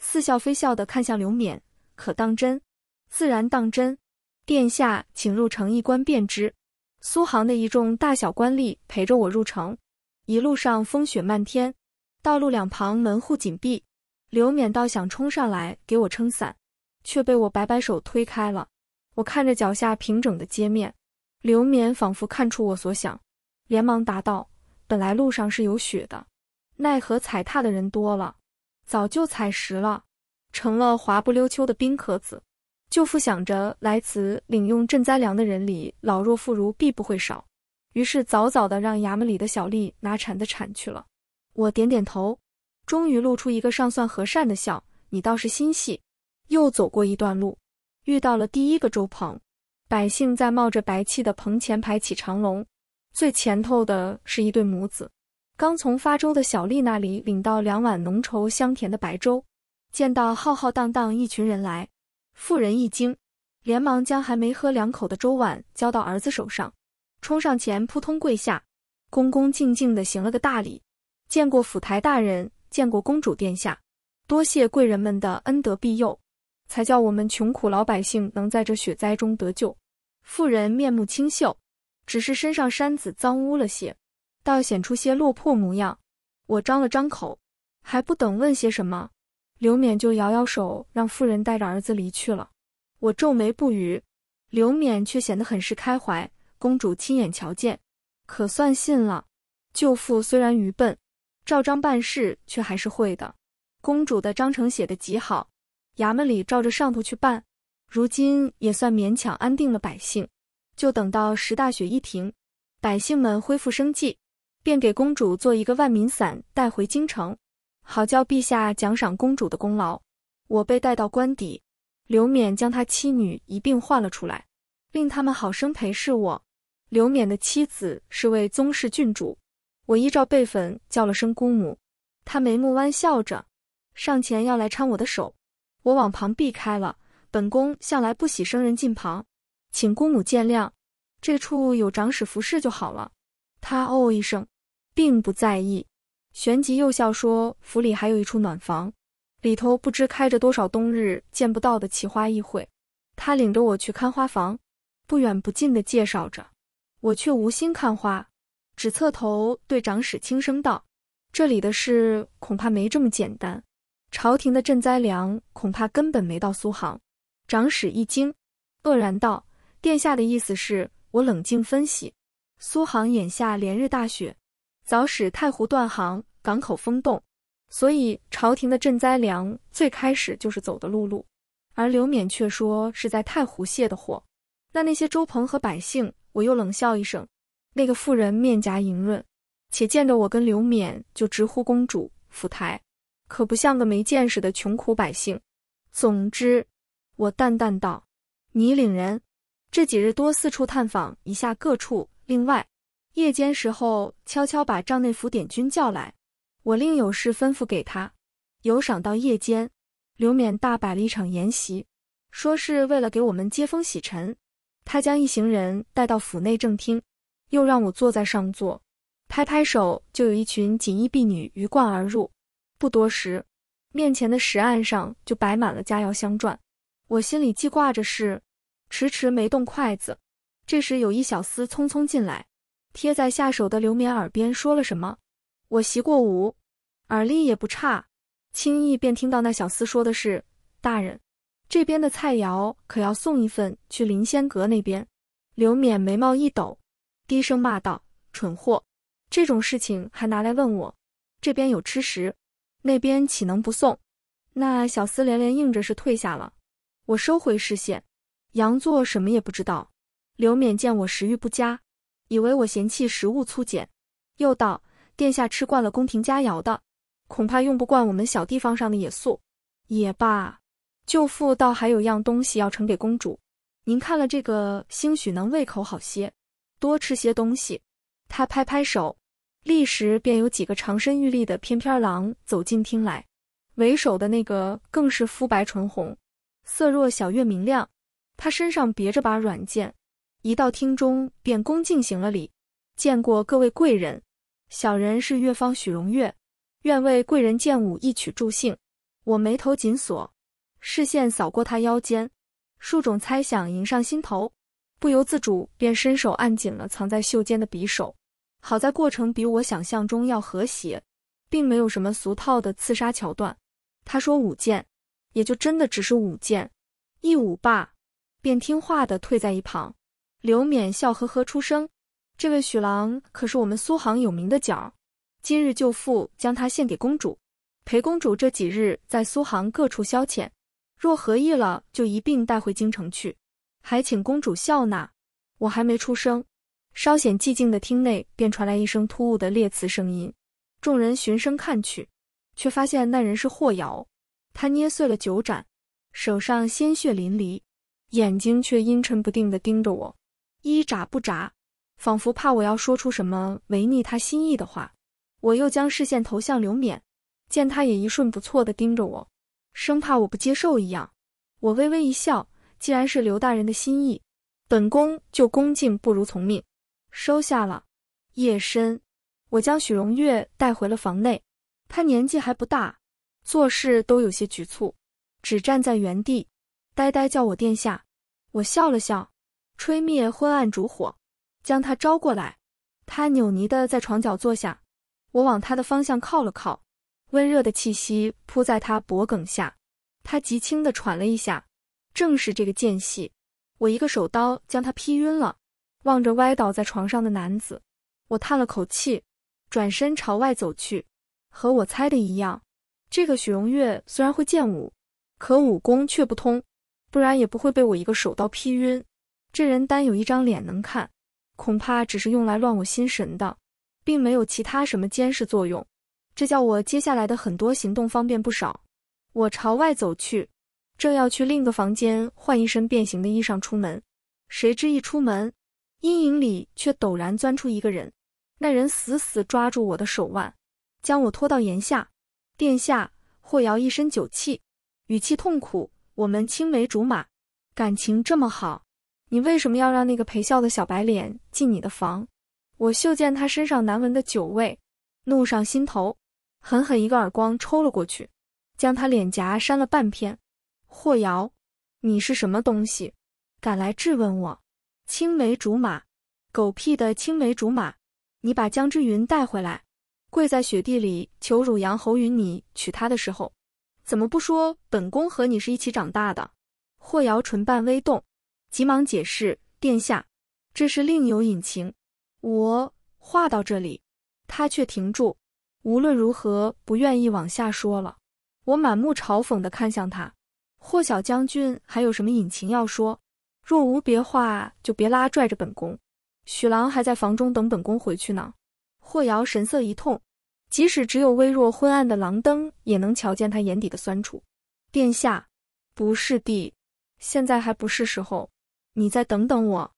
S1: 似笑非笑地看向刘勉，可当真？自然当真。殿下，请入城一观便知。苏杭的一众大小官吏陪着我入城。一路上风雪漫天，道路两旁门户紧闭。刘勉倒想冲上来给我撑伞，却被我摆摆手推开了。我看着脚下平整的街面，刘勉仿佛看出我所想，连忙答道：“本来路上是有雪的，奈何踩踏的人多了，早就踩实了，成了滑不溜秋的冰壳子。”舅父想着来此领用赈灾粮的人里，老弱妇孺必不会少。于是早早的让衙门里的小丽拿铲子铲去了。我点点头，终于露出一个尚算和善的笑。你倒是心细。又走过一段路，遇到了第一个粥棚，百姓在冒着白气的棚前排起长龙。最前头的是一对母子，刚从发粥的小丽那里领到两碗浓稠香甜的白粥。见到浩浩荡荡一群人来，妇人一惊，连忙将还没喝两口的粥碗交到儿子手上。冲上前，扑通跪下，恭恭敬敬地行了个大礼，见过府台大人，见过公主殿下，多谢贵人们的恩德庇佑，才叫我们穷苦老百姓能在这雪灾中得救。妇人面目清秀，只是身上衫子脏污了些，倒显出些落魄模样。我张了张口，还不等问些什么，刘勉就摇摇手，让妇人带着儿子离去了。我皱眉不语，刘勉却显得很是开怀。公主亲眼瞧见，可算信了。舅父虽然愚笨，照章办事却还是会的。公主的章程写得极好，衙门里照着上头去办，如今也算勉强安定了百姓。就等到十大雪一停，百姓们恢复生计，便给公主做一个万民伞带回京城，好叫陛下奖赏公主的功劳。我被带到官邸，刘勉将他妻女一并唤了出来，令他们好生陪侍我。刘勉的妻子是位宗室郡主，我依照辈分叫了声姑母，他眉目弯笑着上前要来搀我的手，我往旁避开了。本宫向来不喜生人近旁，请姑母见谅。这处有长史服侍就好了。他哦一声，并不在意，旋即又笑说：“府里还有一处暖房，里头不知开着多少冬日见不到的奇花异卉。”他领着我去看花房，不远不近的介绍着。我却无心看花，只侧头对长史轻声道：“这里的事恐怕没这么简单。朝廷的赈灾粮恐怕根本没到苏杭。”长史一惊，愕然道：“殿下的意思是……”我冷静分析，苏杭眼下连日大雪，早使太湖断航，港口封冻，所以朝廷的赈灾粮最开始就是走的陆路。而刘勉却说是在太湖卸的货，那那些周棚和百姓。我又冷笑一声，那个妇人面颊莹润，且见着我跟刘勉就直呼公主、府台，可不像个没见识的穷苦百姓。总之，我淡淡道：“你领人这几日多四处探访一下各处。另外，夜间时候悄悄把帐内府典军叫来，我另有事吩咐给他。有赏到夜间，刘勉大摆了一场筵席，说是为了给我们接风洗尘。”他将一行人带到府内正厅，又让我坐在上座，拍拍手，就有一群锦衣婢女鱼贯而入。不多时，面前的石案上就摆满了佳肴香馔。我心里记挂着事，迟迟没动筷子。这时，有一小厮匆匆进来，贴在下手的刘勉耳边说了什么。我习过武，耳力也不差，轻易便听到那小厮说的是：“大人。”这边的菜肴可要送一份去灵仙阁那边。刘勉眉毛一抖，低声骂道：“蠢货，这种事情还拿来问我？这边有吃食，那边岂能不送？”那小厮连连应着，是退下了。我收回视线，佯作什么也不知道。刘勉见我食欲不佳，以为我嫌弃食物粗简，又道：“殿下吃惯了宫廷佳肴的，恐怕用不惯我们小地方上的野素。也罢。”舅父倒还有样东西要呈给公主，您看了这个，兴许能胃口好些，多吃些东西。他拍拍手，立时便有几个长身玉立的翩翩郎走进厅来，为首的那个更是肤白唇红，色若小月明亮。他身上别着把软剑，一到厅中便恭敬行了礼，见过各位贵人。小人是乐坊许荣月，愿为贵人剑舞一曲助兴。我眉头紧锁。视线扫过他腰间，数种猜想迎上心头，不由自主便伸手按紧了藏在袖间的匕首。好在过程比我想象中要和谐，并没有什么俗套的刺杀桥段。他说五剑，也就真的只是五剑，一舞罢，便听话的退在一旁。刘勉笑呵呵出声：“这位许郎可是我们苏杭有名的角，今日舅父将他献给公主，陪公主这几日在苏杭各处消遣。”若合意了，就一并带回京城去，还请公主笑纳。我还没出声，稍显寂静的厅内便传来一声突兀的裂刺声音。众人循声看去，却发现那人是霍瑶。他捏碎了酒盏，手上鲜血淋漓，眼睛却阴沉不定地盯着我，一眨不眨，仿佛怕我要说出什么违逆他心意的话。我又将视线投向刘勉，见他也一瞬不错地盯着我。生怕我不接受一样，我微微一笑，既然是刘大人的心意，本宫就恭敬不如从命，收下了。夜深，我将许荣月带回了房内，他年纪还不大，做事都有些局促，只站在原地，呆呆叫我殿下。我笑了笑，吹灭昏暗烛火，将他招过来。他忸怩地在床角坐下，我往他的方向靠了靠。温热的气息扑在他脖颈下，他极轻地喘了一下。正是这个间隙，我一个手刀将他劈晕了。望着歪倒在床上的男子，我叹了口气，转身朝外走去。和我猜的一样，这个许荣月虽然会剑舞，可武功却不通，不然也不会被我一个手刀劈晕。这人单有一张脸能看，恐怕只是用来乱我心神的，并没有其他什么监视作用。这叫我接下来的很多行动方便不少。我朝外走去，正要去另一个房间换一身变形的衣裳出门，谁知一出门，阴影里却陡然钻出一个人。那人死死抓住我的手腕，将我拖到檐下。殿下，霍瑶一身酒气，语气痛苦。我们青梅竹马，感情这么好，你为什么要让那个陪笑的小白脸进你的房？我嗅见他身上难闻的酒味，怒上心头。狠狠一个耳光抽了过去，将他脸颊扇了半片。霍瑶，你是什么东西？敢来质问我？青梅竹马，狗屁的青梅竹马！你把江之云带回来，跪在雪地里求汝阳侯允你娶她的时候，怎么不说本宫和你是一起长大的？霍瑶唇瓣微动，急忙解释：“殿下，这是另有隐情。”我话到这里，他却停住。无论如何，不愿意往下说了。我满目嘲讽的看向他，霍小将军还有什么隐情要说？若无别话，就别拉拽着本宫。许郎还在房中等本宫回去呢。霍瑶神色一痛，即使只有微弱昏暗的廊灯，也能瞧见他眼底的酸楚。殿下，不是的，现在还不是时候，你再等等我，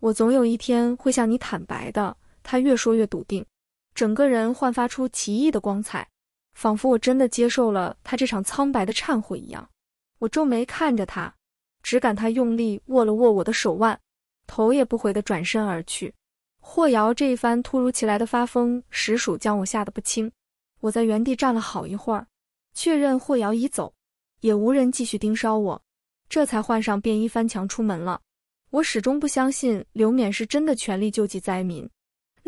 S1: 我总有一天会向你坦白的。他越说越笃定。整个人焕发出奇异的光彩，仿佛我真的接受了他这场苍白的忏悔一样。我皱眉看着他，只感他用力握了握我的手腕，头也不回的转身而去。霍瑶这一番突如其来的发疯，实属将我吓得不轻。我在原地站了好一会儿，确认霍瑶已走，也无人继续盯梢我，这才换上便衣翻墙出门了。我始终不相信刘勉是真的全力救济灾民。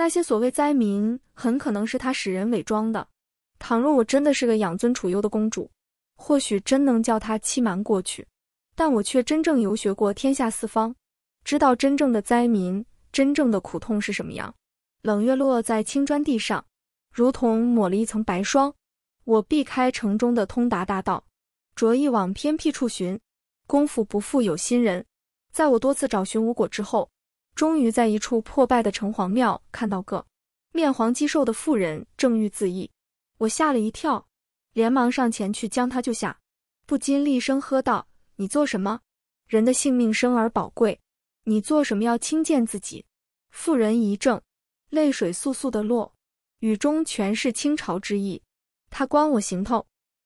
S1: 那些所谓灾民，很可能是他使人伪装的。倘若我真的是个养尊处优的公主，或许真能叫他欺瞒过去。但我却真正游学过天下四方，知道真正的灾民、真正的苦痛是什么样。冷月落在青砖地上，如同抹了一层白霜。我避开城中的通达大道，着意往偏僻处寻。功夫不负有心人，在我多次找寻无果之后。终于在一处破败的城隍庙看到个面黄肌瘦的妇人正欲自缢，我吓了一跳，连忙上前去将她救下，不禁厉声喝道：“你做什么？人的性命生而宝贵，你做什么要轻贱自己？”妇人一怔，泪水簌簌的落，语中全是倾巢之意。他观我行头，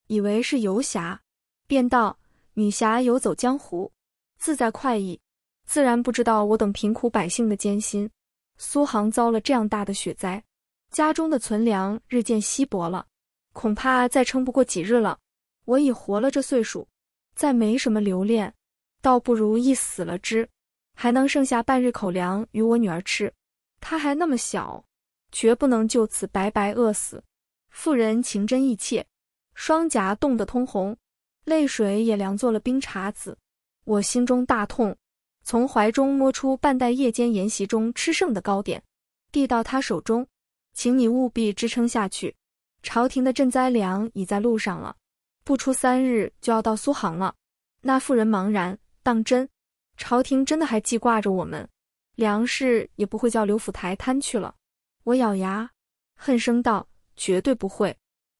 S1: 以为是游侠，便道：“女侠游走江湖，自在快意。”自然不知道我等贫苦百姓的艰辛。苏杭遭了这样大的雪灾，家中的存粮日渐稀薄了，恐怕再撑不过几日了。我已活了这岁数，再没什么留恋，倒不如一死了之，还能剩下半日口粮与我女儿吃。她还那么小，绝不能就此白白饿死。妇人情真意切，双颊冻得通红，泪水也凉作了冰碴子。我心中大痛。从怀中摸出半袋夜间研席中吃剩的糕点，递到他手中，请你务必支撑下去。朝廷的赈灾粮已在路上了，不出三日就要到苏杭了。那妇人茫然：“当真？朝廷真的还记挂着我们？粮食也不会叫刘府台贪去了？”我咬牙恨声道：“绝对不会！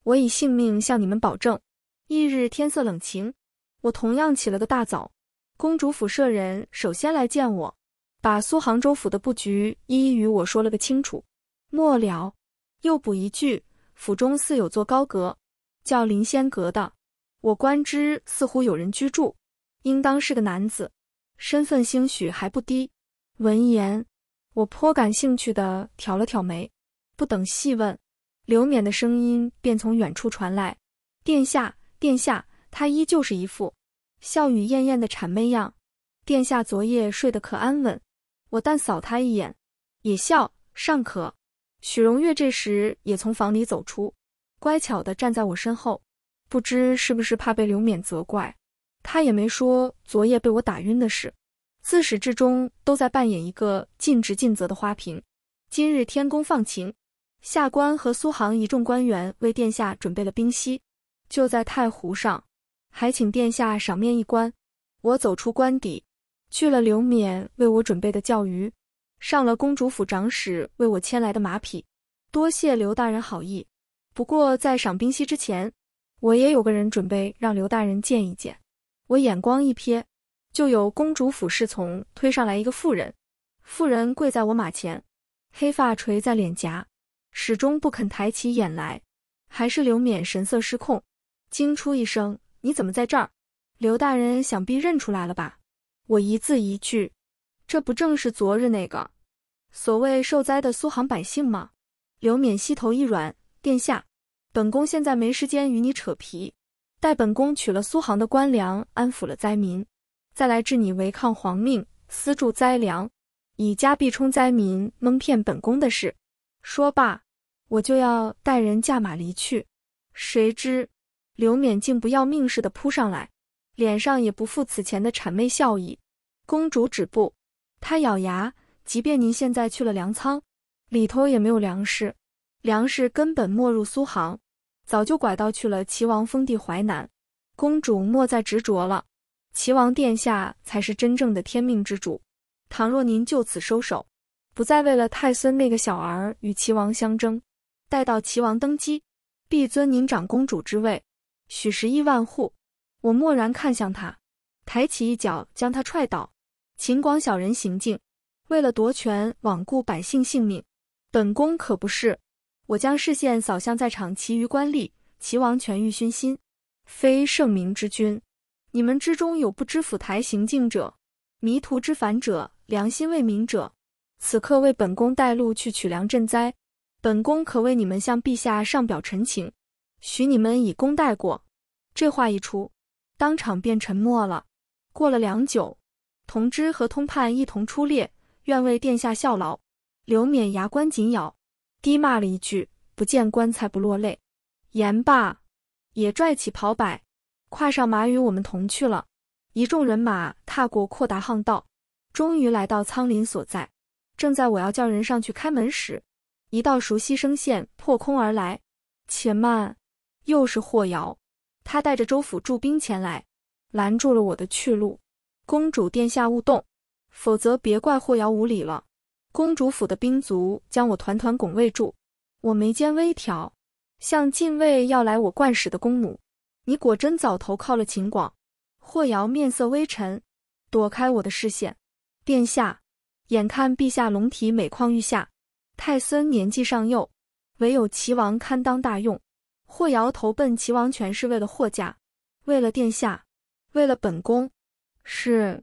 S1: 我以性命向你们保证。”翌日天色冷晴，我同样起了个大早。公主府舍人首先来见我，把苏杭州府的布局一一与我说了个清楚。末了，又补一句：“府中似有座高阁，叫灵仙阁的。我观之，似乎有人居住，应当是个男子，身份兴许还不低。”闻言，我颇感兴趣的挑了挑眉，不等细问，刘勉的声音便从远处传来：“殿下，殿下，他依旧是一副。”笑语艳艳的谄媚样，殿下昨夜睡得可安稳？我但扫他一眼，也笑尚可。许荣月这时也从房里走出，乖巧地站在我身后，不知是不是怕被刘勉责怪，他也没说昨夜被我打晕的事，自始至终都在扮演一个尽职尽责的花瓶。今日天公放晴，下官和苏杭一众官员为殿下准备了冰溪，就在太湖上。还请殿下赏面一观。我走出官邸，去了刘勉为我准备的教鱼，上了公主府长史为我牵来的马匹。多谢刘大人好意。不过在赏冰溪之前，我也有个人准备让刘大人见一见。我眼光一瞥，就有公主府侍从推上来一个妇人，妇人跪在我马前，黑发垂在脸颊，始终不肯抬起眼来。还是刘勉神色失控，惊出一声。你怎么在这儿？刘大人想必认出来了吧？我一字一句，这不正是昨日那个所谓受灾的苏杭百姓吗？刘勉膝头一软，殿下，本宫现在没时间与你扯皮，待本宫取了苏杭的官粮，安抚了灾民，再来治你违抗皇命、私助灾粮，以家币充灾民、蒙骗本宫的事。说罢，我就要带人驾马离去，谁知。刘冕竟不要命似的扑上来，脸上也不复此前的谄媚笑意。公主止步，她咬牙，即便您现在去了粮仓，里头也没有粮食，粮食根本没入苏杭，早就拐到去了齐王封地淮南。公主莫再执着了，齐王殿下才是真正的天命之主。倘若您就此收手，不再为了太孙那个小儿与齐王相争，待到齐王登基，必尊您长公主之位。许十亿万户，我蓦然看向他，抬起一脚将他踹倒。秦广小人行径，为了夺权，罔顾百姓性命。本宫可不是。我将视线扫向在场其余官吏。齐王权欲熏心，非圣明之君。你们之中有不知府台行径者，迷途知返者，良心为民者，此刻为本宫带路去取粮赈灾，本宫可为你们向陛下上表陈情。许你们以功代过。这话一出，当场便沉默了。过了良久，同知和通判一同出列，愿为殿下效劳。刘勉牙关紧咬，低骂了一句：“不见棺材不落泪。”言罢，也拽起袍摆，跨上马，与我们同去了。一众人马踏过阔达巷道，终于来到仓林所在。正在我要叫人上去开门时，一道熟悉声线破空而来：“且慢。”又是霍瑶，他带着周府驻兵前来，拦住了我的去路。公主殿下勿动，否则别怪霍瑶无礼了。公主府的兵卒将我团团拱卫住。我眉间微挑，向禁卫要来我冠使的弓弩。你果真早投靠了秦广？霍瑶面色微沉，躲开我的视线。殿下，眼看陛下龙体每况愈下，太孙年纪尚幼，唯有齐王堪当大用。霍瑶投奔齐王权是为了霍家，为了殿下，为了本宫，是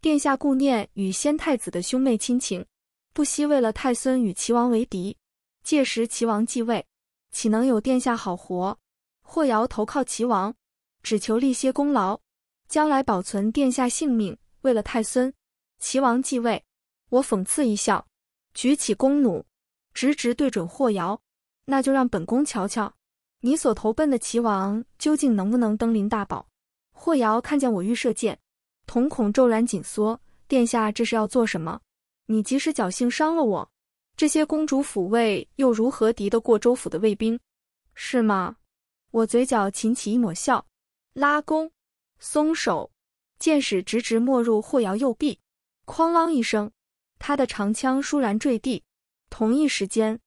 S1: 殿下顾念与先太子的兄妹亲情，不惜为了太孙与齐王为敌。届时齐王继位，岂能有殿下好活？霍瑶投靠齐王，只求立些功劳，将来保存殿下性命。为了太孙，齐王继位，我讽刺一笑，举起弓弩，直直对准霍瑶。那就让本宫瞧瞧。你所投奔的齐王究竟能不能登临大宝？霍瑶看见我欲射箭，瞳孔骤然紧缩。殿下这是要做什么？你即使侥幸伤了我，这些公主府卫又如何敌得过州府的卫兵？是吗？我嘴角噙起一抹笑，拉弓，松手，箭矢直直没入霍瑶右臂，哐啷一声，他的长枪倏然坠地。同一时间，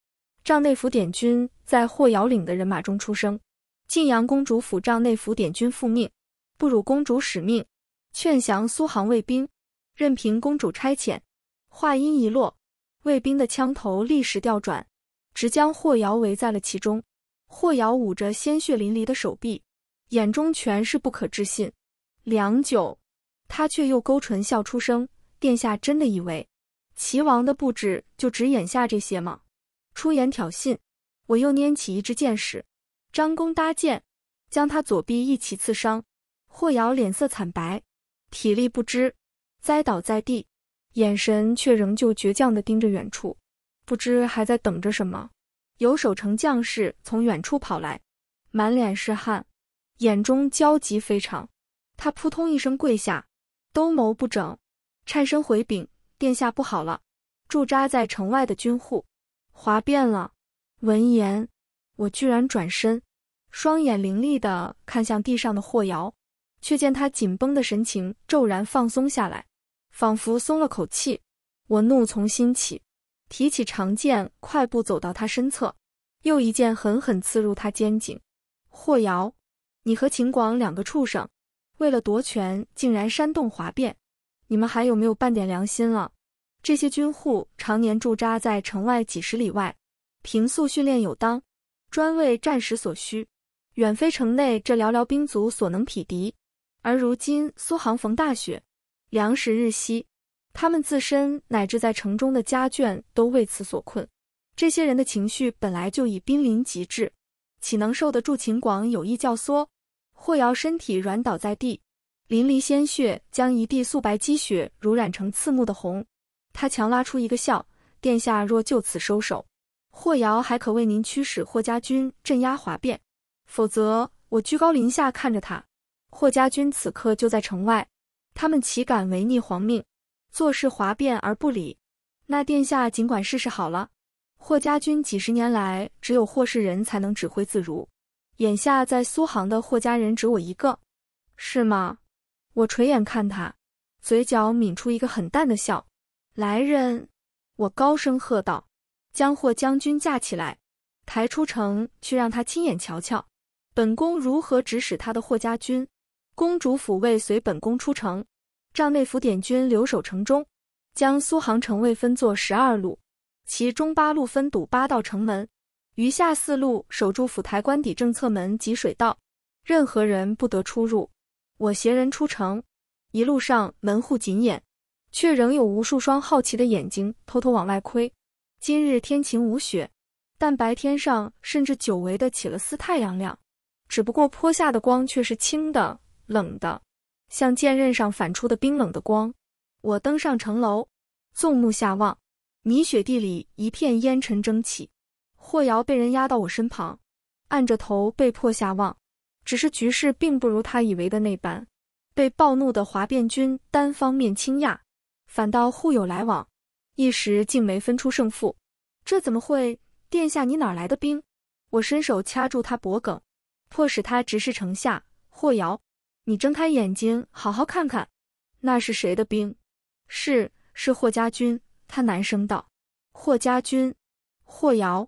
S1: 帐内府点军。在霍瑶岭的人马中出生。晋阳公主府帐内府点军复命，不辱公主使命，劝降苏杭卫兵，任凭公主差遣。话音一落，卫兵的枪头立时调转，直将霍瑶围在了其中。霍瑶捂着鲜血淋漓的手臂，眼中全是不可置信。良久，他却又勾唇笑出声：“殿下真的以为齐王的布置就只眼下这些吗？”出言挑衅。我又拈起一支箭矢，张弓搭箭，将他左臂一齐刺伤。霍瑶脸色惨白，体力不支，栽倒在地，眼神却仍旧倔强地盯着远处，不知还在等着什么。有守城将士从远处跑来，满脸是汗，眼中焦急非常。他扑通一声跪下，兜鍪不整，颤声回禀：“殿下不好了，驻扎在城外的军户哗变了。”闻言，我居然转身，双眼凌厉地看向地上的霍瑶，却见他紧绷的神情骤然放松下来，仿佛松了口气。我怒从心起，提起长剑，快步走到他身侧，又一剑狠狠刺入他肩颈。霍瑶，你和秦广两个畜生，为了夺权，竟然煽动哗变，你们还有没有半点良心了？这些军户常年驻扎在城外几十里外。平素训练有当，专为战时所需，远非城内这寥寥兵卒所能匹敌。而如今苏杭逢大雪，粮食日稀，他们自身乃至在城中的家眷都为此所困。这些人的情绪本来就已濒临极致，岂能受得住秦广有意教唆？霍瑶身体软倒在地，淋漓鲜血将一地素白积雪染成刺目的红。他强拉出一个笑：“殿下若就此收手。”霍瑶还可为您驱使霍家军镇压哗变，否则我居高临下看着他。霍家军此刻就在城外，他们岂敢违逆皇命，做事哗变而不理？那殿下尽管试试好了。霍家军几十年来，只有霍氏人才能指挥自如。眼下在苏杭的霍家人，只我一个，是吗？我垂眼看他，嘴角抿出一个很淡的笑。来人！我高声喝道。将霍将军架起来，抬出城去，让他亲眼瞧瞧，本宫如何指使他的霍家军。公主府卫随本宫出城，帐内府点军留守城中，将苏杭城卫分作十二路，其中八路分堵八道城门，余下四路守住府台官邸正侧门及水道，任何人不得出入。我携人出城，一路上门户紧掩，却仍有无数双好奇的眼睛偷偷往外窥。今日天晴无雪，但白天上甚至久违的起了丝太阳亮，只不过坡下的光却是青的冷的，像剑刃上反出的冰冷的光。我登上城楼，纵目下望，泥雪地里一片烟尘蒸起。霍瑶被人压到我身旁，按着头被迫下望，只是局势并不如他以为的那般，被暴怒的哗变军单方面倾压，反倒互有来往。一时竟没分出胜负，这怎么会？殿下，你哪来的兵？我伸手掐住他脖颈，迫使他直视城下。霍瑶，你睁开眼睛，好好看看，那是谁的兵？是是霍家军。他男声道：“霍家军，霍瑶，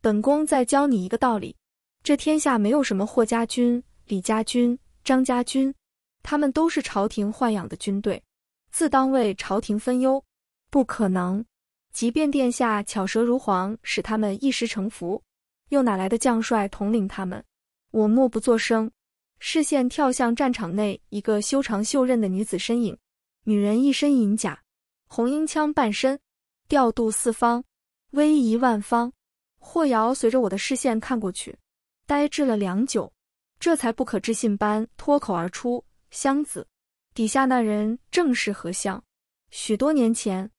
S1: 本宫再教你一个道理：这天下没有什么霍家军、李家军、张家军，他们都是朝廷豢养的军队，自当为朝廷分忧。”不可能，即便殿下巧舌如簧，使他们一时臣服，又哪来的将帅统领他们？我默不作声，视线跳向战场内一个修长秀刃的女子身影。女人一身银甲，红缨枪半身，调度四方，威仪万方。霍瑶随着我的视线看过去，呆滞了良久，这才不可置信般脱口而出：“箱子，底下那人正是何相。许多年前。”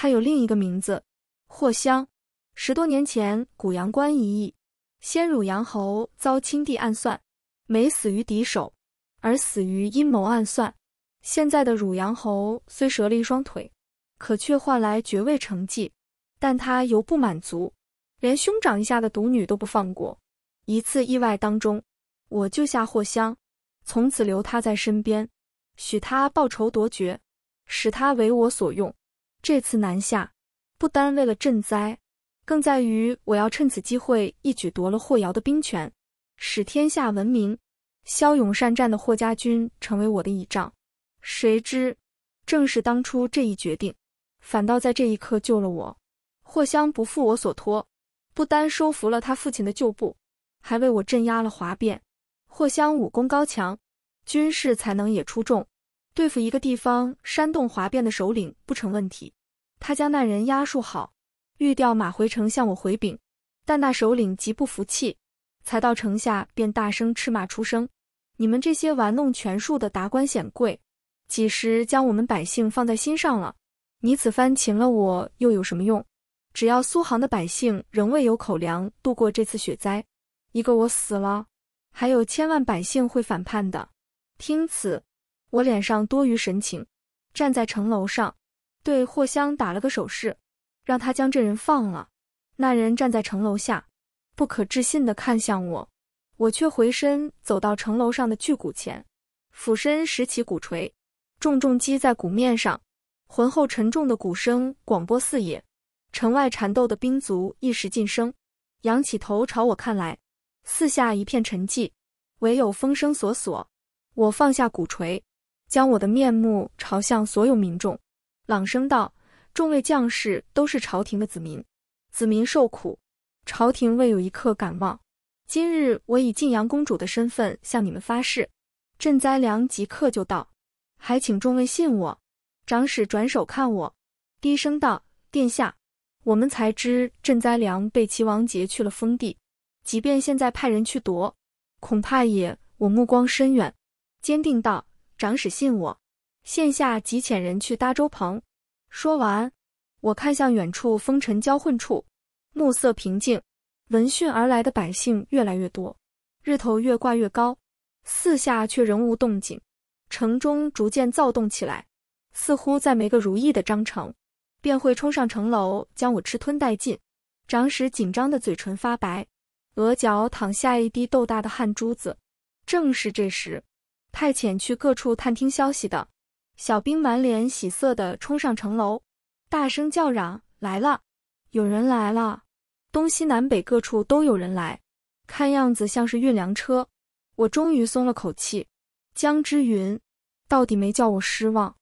S1: 他有另一个名字，霍香。十多年前，古阳关一役，先汝阳侯遭清帝暗算，没死于敌手，而死于阴谋暗算。现在的汝阳侯虽折了一双腿，可却换来爵位成绩。但他犹不满足，连兄长一下的独女都不放过。一次意外当中，我救下霍香，从此留他在身边，许他报仇夺爵，使他为我所用。这次南下，不单为了赈灾，更在于我要趁此机会一举夺了霍瑶的兵权，使天下闻名。骁勇善战的霍家军成为我的倚仗。谁知，正是当初这一决定，反倒在这一刻救了我。霍香不负我所托，不单收服了他父亲的旧部，还为我镇压了哗变。霍香武功高强，军事才能也出众。对付一个地方煽动哗变的首领不成问题，他将那人押束好，欲调马回城向我回禀。但那首领极不服气，才到城下便大声斥骂出声：“你们这些玩弄权术的达官显贵，几时将我们百姓放在心上了？你此番擒了我又有什么用？只要苏杭的百姓仍未有口粮渡过这次雪灾，一个我死了，还有千万百姓会反叛的。”听此。我脸上多余神情，站在城楼上，对霍香打了个手势，让他将这人放了。那人站在城楼下，不可置信地看向我，我却回身走到城楼上的巨鼓前，俯身拾起鼓槌，重重击在鼓面上，浑厚沉重的鼓声广播四野。城外缠斗的兵卒一时噤声，仰起头朝我看来。四下一片沉寂，唯有风声索索。我放下鼓槌。将我的面目朝向所有民众，朗声道：“众位将士都是朝廷的子民，子民受苦，朝廷未有一刻敢忘。今日我以晋阳公主的身份向你们发誓，赈灾粮即刻就到，还请众位信我。”长史转手看我，低声道：“殿下，我们才知赈灾粮被齐王劫去了封地，即便现在派人去夺，恐怕也……”我目光深远，坚定道。长史信我，现下即遣人去搭周棚。说完，我看向远处风尘交混处，暮色平静。闻讯而来的百姓越来越多，日头越挂越高，四下却仍无动静。城中逐渐躁动起来，似乎再没个如意的章程，便会冲上城楼将我吃吞殆尽。长史紧张的嘴唇发白，额角淌下一滴豆大的汗珠子。正是这时。派遣去各处探听消息的小兵满脸喜色地冲上城楼，大声叫嚷：“来了，有人来了！东西南北各处都有人来，看样子像是运粮车。”我终于松了口气，江之云到底没叫我失望。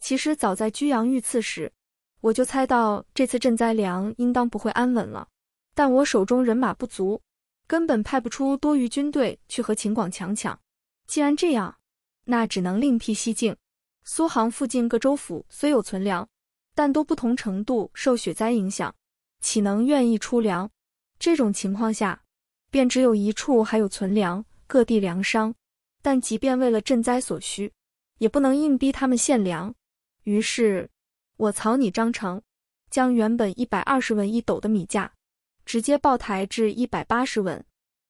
S1: 其实早在居阳遇刺时，我就猜到这次赈灾粮应当不会安稳了，但我手中人马不足，根本派不出多余军队去和秦广强抢。既然这样，那只能另辟蹊径。苏杭附近各州府虽有存粮，但都不同程度受雪灾影响，岂能愿意出粮？这种情况下，便只有一处还有存粮，各地粮商。但即便为了赈灾所需，也不能硬逼他们献粮。于是，我草拟章程，将原本一百二十文一斗的米价，直接爆抬至一百八十文，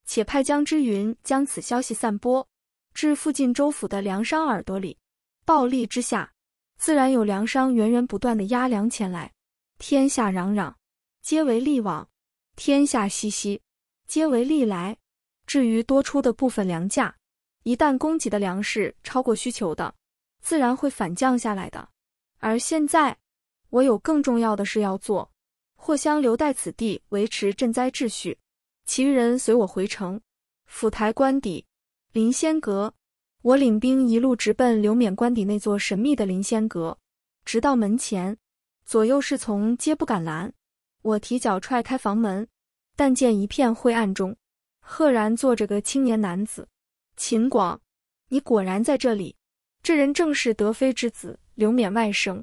S1: 且派江之云将此消息散播。至附近州府的粮商耳朵里，暴利之下，自然有粮商源源不断的压粮前来。天下攘攘，皆为利往；天下熙熙，皆为利来。至于多出的部分粮价，一旦供给的粮食超过需求的，自然会反降下来的。而现在，我有更重要的事要做，或将留待此地维持赈灾秩序，其余人随我回城，府台官邸。林仙阁，我领兵一路直奔刘勉官邸那座神秘的临仙阁，直到门前，左右侍从皆不敢拦。我提脚踹开房门，但见一片灰暗中，赫然坐着个青年男子，秦广，你果然在这里。这人正是德妃之子刘冕外甥，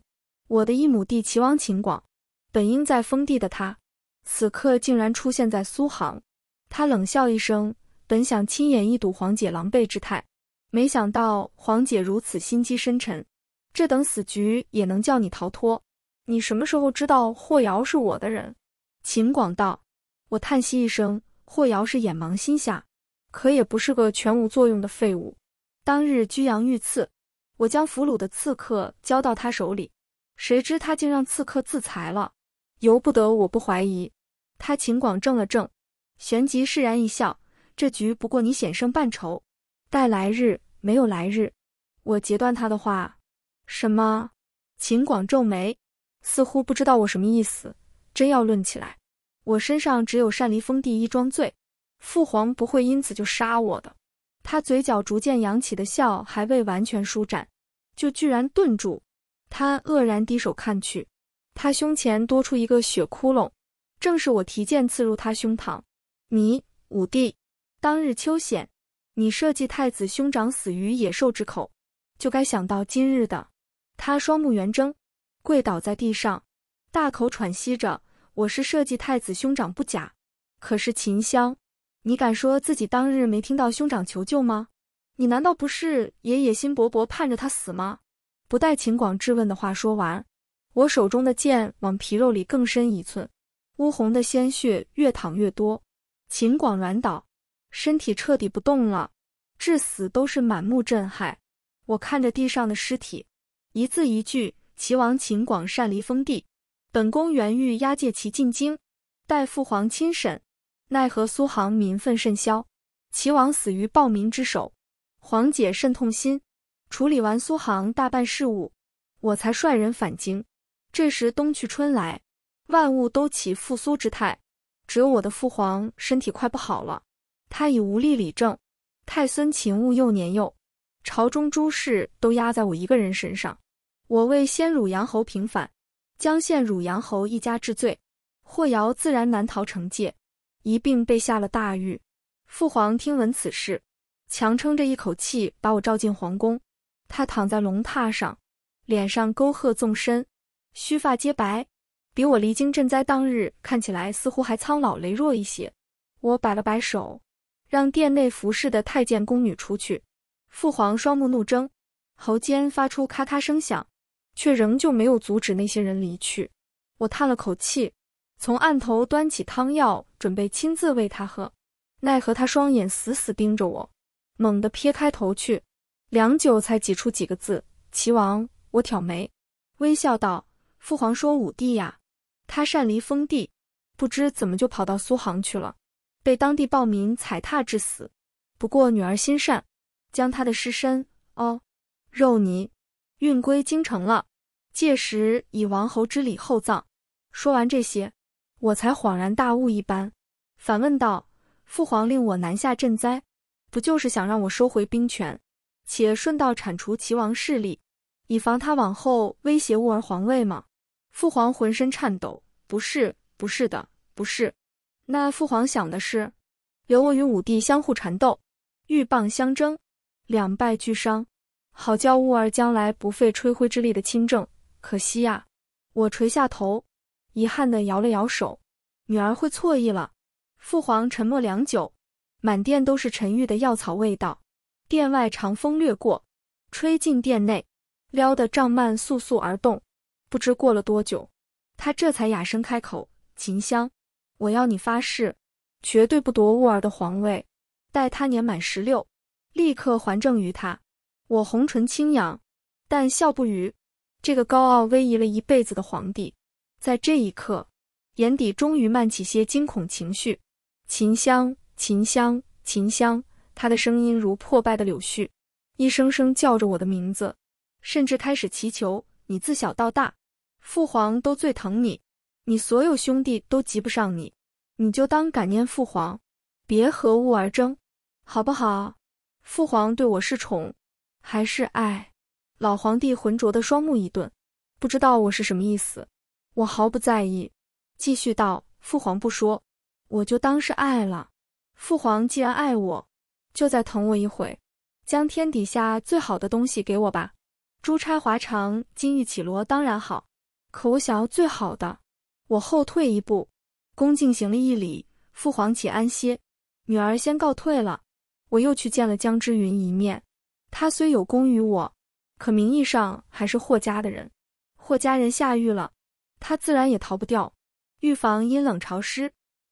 S1: 我的一母弟秦广，本应在封地的他，此刻竟然出现在苏杭。他冷笑一声。本想亲眼一睹黄姐狼狈之态，没想到黄姐如此心机深沉，这等死局也能叫你逃脱？你什么时候知道霍瑶是我的人？秦广道。我叹息一声，霍瑶是眼盲心瞎，可也不是个全无作用的废物。当日居阳遇刺，我将俘虏的刺客交到他手里，谁知他竟让刺客自裁了，由不得我不怀疑。他秦广怔了怔，旋即释然一笑。这局不过你险胜半筹，待来日没有来日，我截断他的话。什么？秦广皱眉，似乎不知道我什么意思。真要论起来，我身上只有擅离封地一桩罪，父皇不会因此就杀我的。他嘴角逐渐扬起的笑还未完全舒展，就居然顿住。他愕然低首看去，他胸前多出一个血窟窿，正是我提剑刺入他胸膛。你五弟。当日秋险，你设计太子兄长死于野兽之口，就该想到今日的他双目圆睁，跪倒在地上，大口喘息着。我是设计太子兄长不假，可是秦香，你敢说自己当日没听到兄长求救吗？你难道不是也野心勃勃，盼着他死吗？不待秦广质问的话说完，我手中的剑往皮肉里更深一寸，乌红的鲜血越淌越多，秦广软倒。身体彻底不动了，至死都是满目震撼。我看着地上的尸体，一字一句：“齐王秦广擅离封地，本宫原欲押解其进京，待父皇亲审。奈何苏杭民愤甚嚣，齐王死于暴民之手，皇姐甚痛心。处理完苏杭大半事务，我才率人返京。这时冬去春来，万物都起复苏之态，只有我的父皇身体快不好了。”他已无力理政，太孙秦务又年幼，朝中诸事都压在我一个人身上。我为先汝阳侯平反，将陷汝阳侯一家治罪，霍瑶自然难逃惩戒，一并被下了大狱。父皇听闻此事，强撑着一口气把我召进皇宫。他躺在龙榻上，脸上沟壑纵深，须发皆白，比我离京赈灾当日看起来似乎还苍老羸弱一些。我摆了摆手。让殿内服侍的太监宫女出去。父皇双目怒睁，喉间发出咔咔声响，却仍旧没有阻止那些人离去。我叹了口气，从案头端起汤药，准备亲自喂他喝。奈何他双眼死死盯着我，猛地撇开头去，良久才挤出几个字：“齐王。”我挑眉，微笑道：“父皇说，五帝呀，他擅离封地，不知怎么就跑到苏杭去了。”被当地暴民踩踏致死，不过女儿心善，将他的尸身哦肉泥运归京城了，届时以王侯之礼厚葬。说完这些，我才恍然大悟一般，反问道：“父皇令我南下赈灾，不就是想让我收回兵权，且顺道铲除齐王势力，以防他往后威胁吾儿皇位吗？”父皇浑身颤抖：“不是，不是的，不是。”那父皇想的是，由我与武帝相互缠斗，鹬蚌相争，两败俱伤，好叫吾儿将来不费吹灰之力的亲政。可惜呀，我垂下头，遗憾的摇了摇手。女儿会错意了。父皇沉默良久，满殿都是沉郁的药草味道。殿外长风掠过，吹进殿内，撩得帐幔簌簌而动。不知过了多久，他这才哑声开口：“秦香。”我要你发誓，绝对不夺沃尔的皇位。待他年满十六，立刻还政于他。我红唇轻扬，但笑不语。这个高傲威仪了一辈子的皇帝，在这一刻，眼底终于漫起些惊恐情绪。秦香，秦香，秦香，他的声音如破败的柳絮，一声声叫着我的名字，甚至开始祈求：你自小到大，父皇都最疼你。你所有兄弟都及不上你，你就当感念父皇，别和物而争，好不好？父皇对我是宠还是爱？老皇帝浑浊的双目一顿，不知道我是什么意思。我毫不在意，继续道：“父皇不说，我就当是爱了。父皇既然爱我，就再疼我一回，将天底下最好的东西给我吧。珠钗华裳、金玉绮罗当然好，可我想要最好的。”我后退一步，恭敬行了一礼。父皇且安歇，女儿先告退了。我又去见了江之云一面。他虽有功于我，可名义上还是霍家的人。霍家人下狱了，他自然也逃不掉。狱房阴冷潮湿，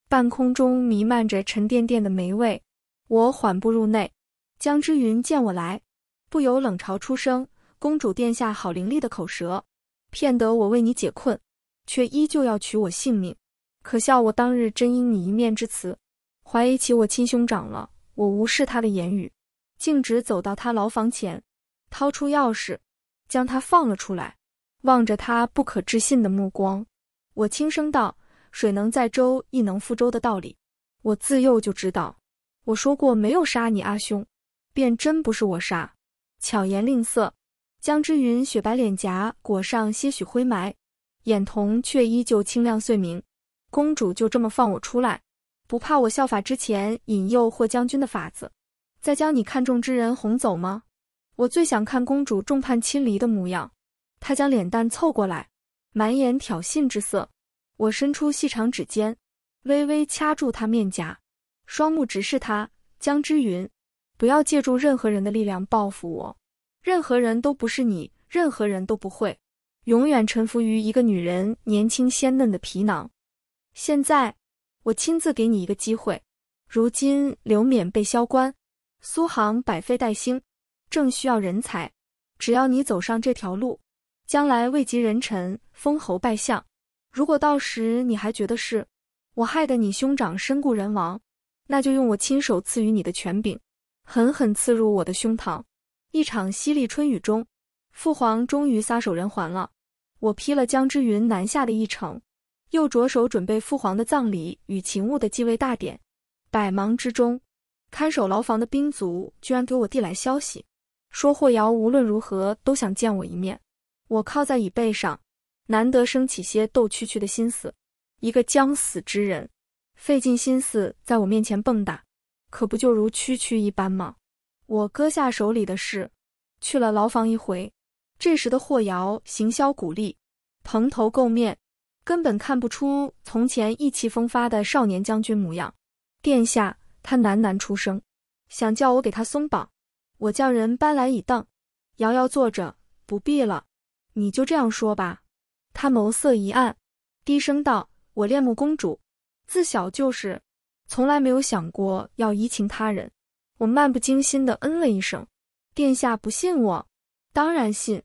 S1: 半空中弥漫着沉甸甸的霉味。我缓步入内，江之云见我来，不由冷嘲出声：“公主殿下，好伶俐的口舌，骗得我为你解困。”却依旧要取我性命，可笑！我当日真因你一面之词，怀疑起我亲兄长了。我无视他的言语，径直走到他牢房前，掏出钥匙，将他放了出来。望着他不可置信的目光，我轻声道：“水能载舟，亦能覆舟的道理，我自幼就知道。我说过没有杀你阿兄，便真不是我杀。巧言令色，江之云雪白脸颊裹上些许灰霾。”眼瞳却依旧清亮碎明，公主就这么放我出来，不怕我效法之前引诱霍将军的法子，再将你看中之人哄走吗？我最想看公主众叛亲离的模样。她将脸蛋凑过来，满眼挑衅之色。我伸出细长指尖，微微掐住她面颊，双目直视她。江之云，不要借助任何人的力量报复我，任何人都不是你，任何人都不会。永远臣服于一个女人年轻鲜嫩的皮囊。现在，我亲自给你一个机会。如今，刘勉被削官，苏杭百废待兴，正需要人才。只要你走上这条路，将来位极人臣，封侯拜相。如果到时你还觉得是我害得你兄长身故人亡，那就用我亲手赐予你的权柄，狠狠刺入我的胸膛。一场淅沥春雨中。父皇终于撒手人寰了，我批了江之云南下的一程，又着手准备父皇的葬礼与秦务的继位大典。百忙之中，看守牢房的兵卒居然给我递来消息，说霍瑶无论如何都想见我一面。我靠在椅背上，难得生起些斗蛐蛐的心思。一个将死之人，费尽心思在我面前蹦跶，可不就如蛐蛐一般吗？我搁下手里的事，去了牢房一回。这时的霍瑶行销骨立，蓬头垢面，根本看不出从前意气风发的少年将军模样。殿下，他喃喃出声，想叫我给他松绑，我叫人搬来椅凳，瑶瑶坐着，不必了，你就这样说吧。他眸色一暗，低声道：“我恋慕公主，自小就是，从来没有想过要移情他人。”我漫不经心的嗯了一声。殿下不信我，当然信。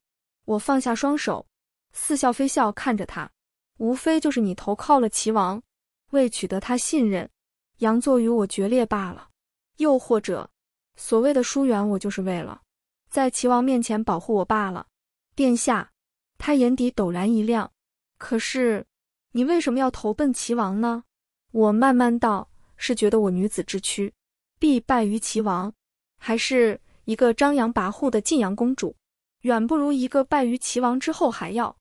S1: 我放下双手，似笑非笑看着他，无非就是你投靠了齐王，为取得他信任，佯作与我决裂罢了；又或者，所谓的疏远，我就是为了在齐王面前保护我罢了。殿下，他眼底陡然一亮。可是，你为什么要投奔齐王呢？我慢慢道：“是觉得我女子之躯，必败于齐王，还是一个张扬跋扈的晋阳公主？”远不如一个败于齐王之后还要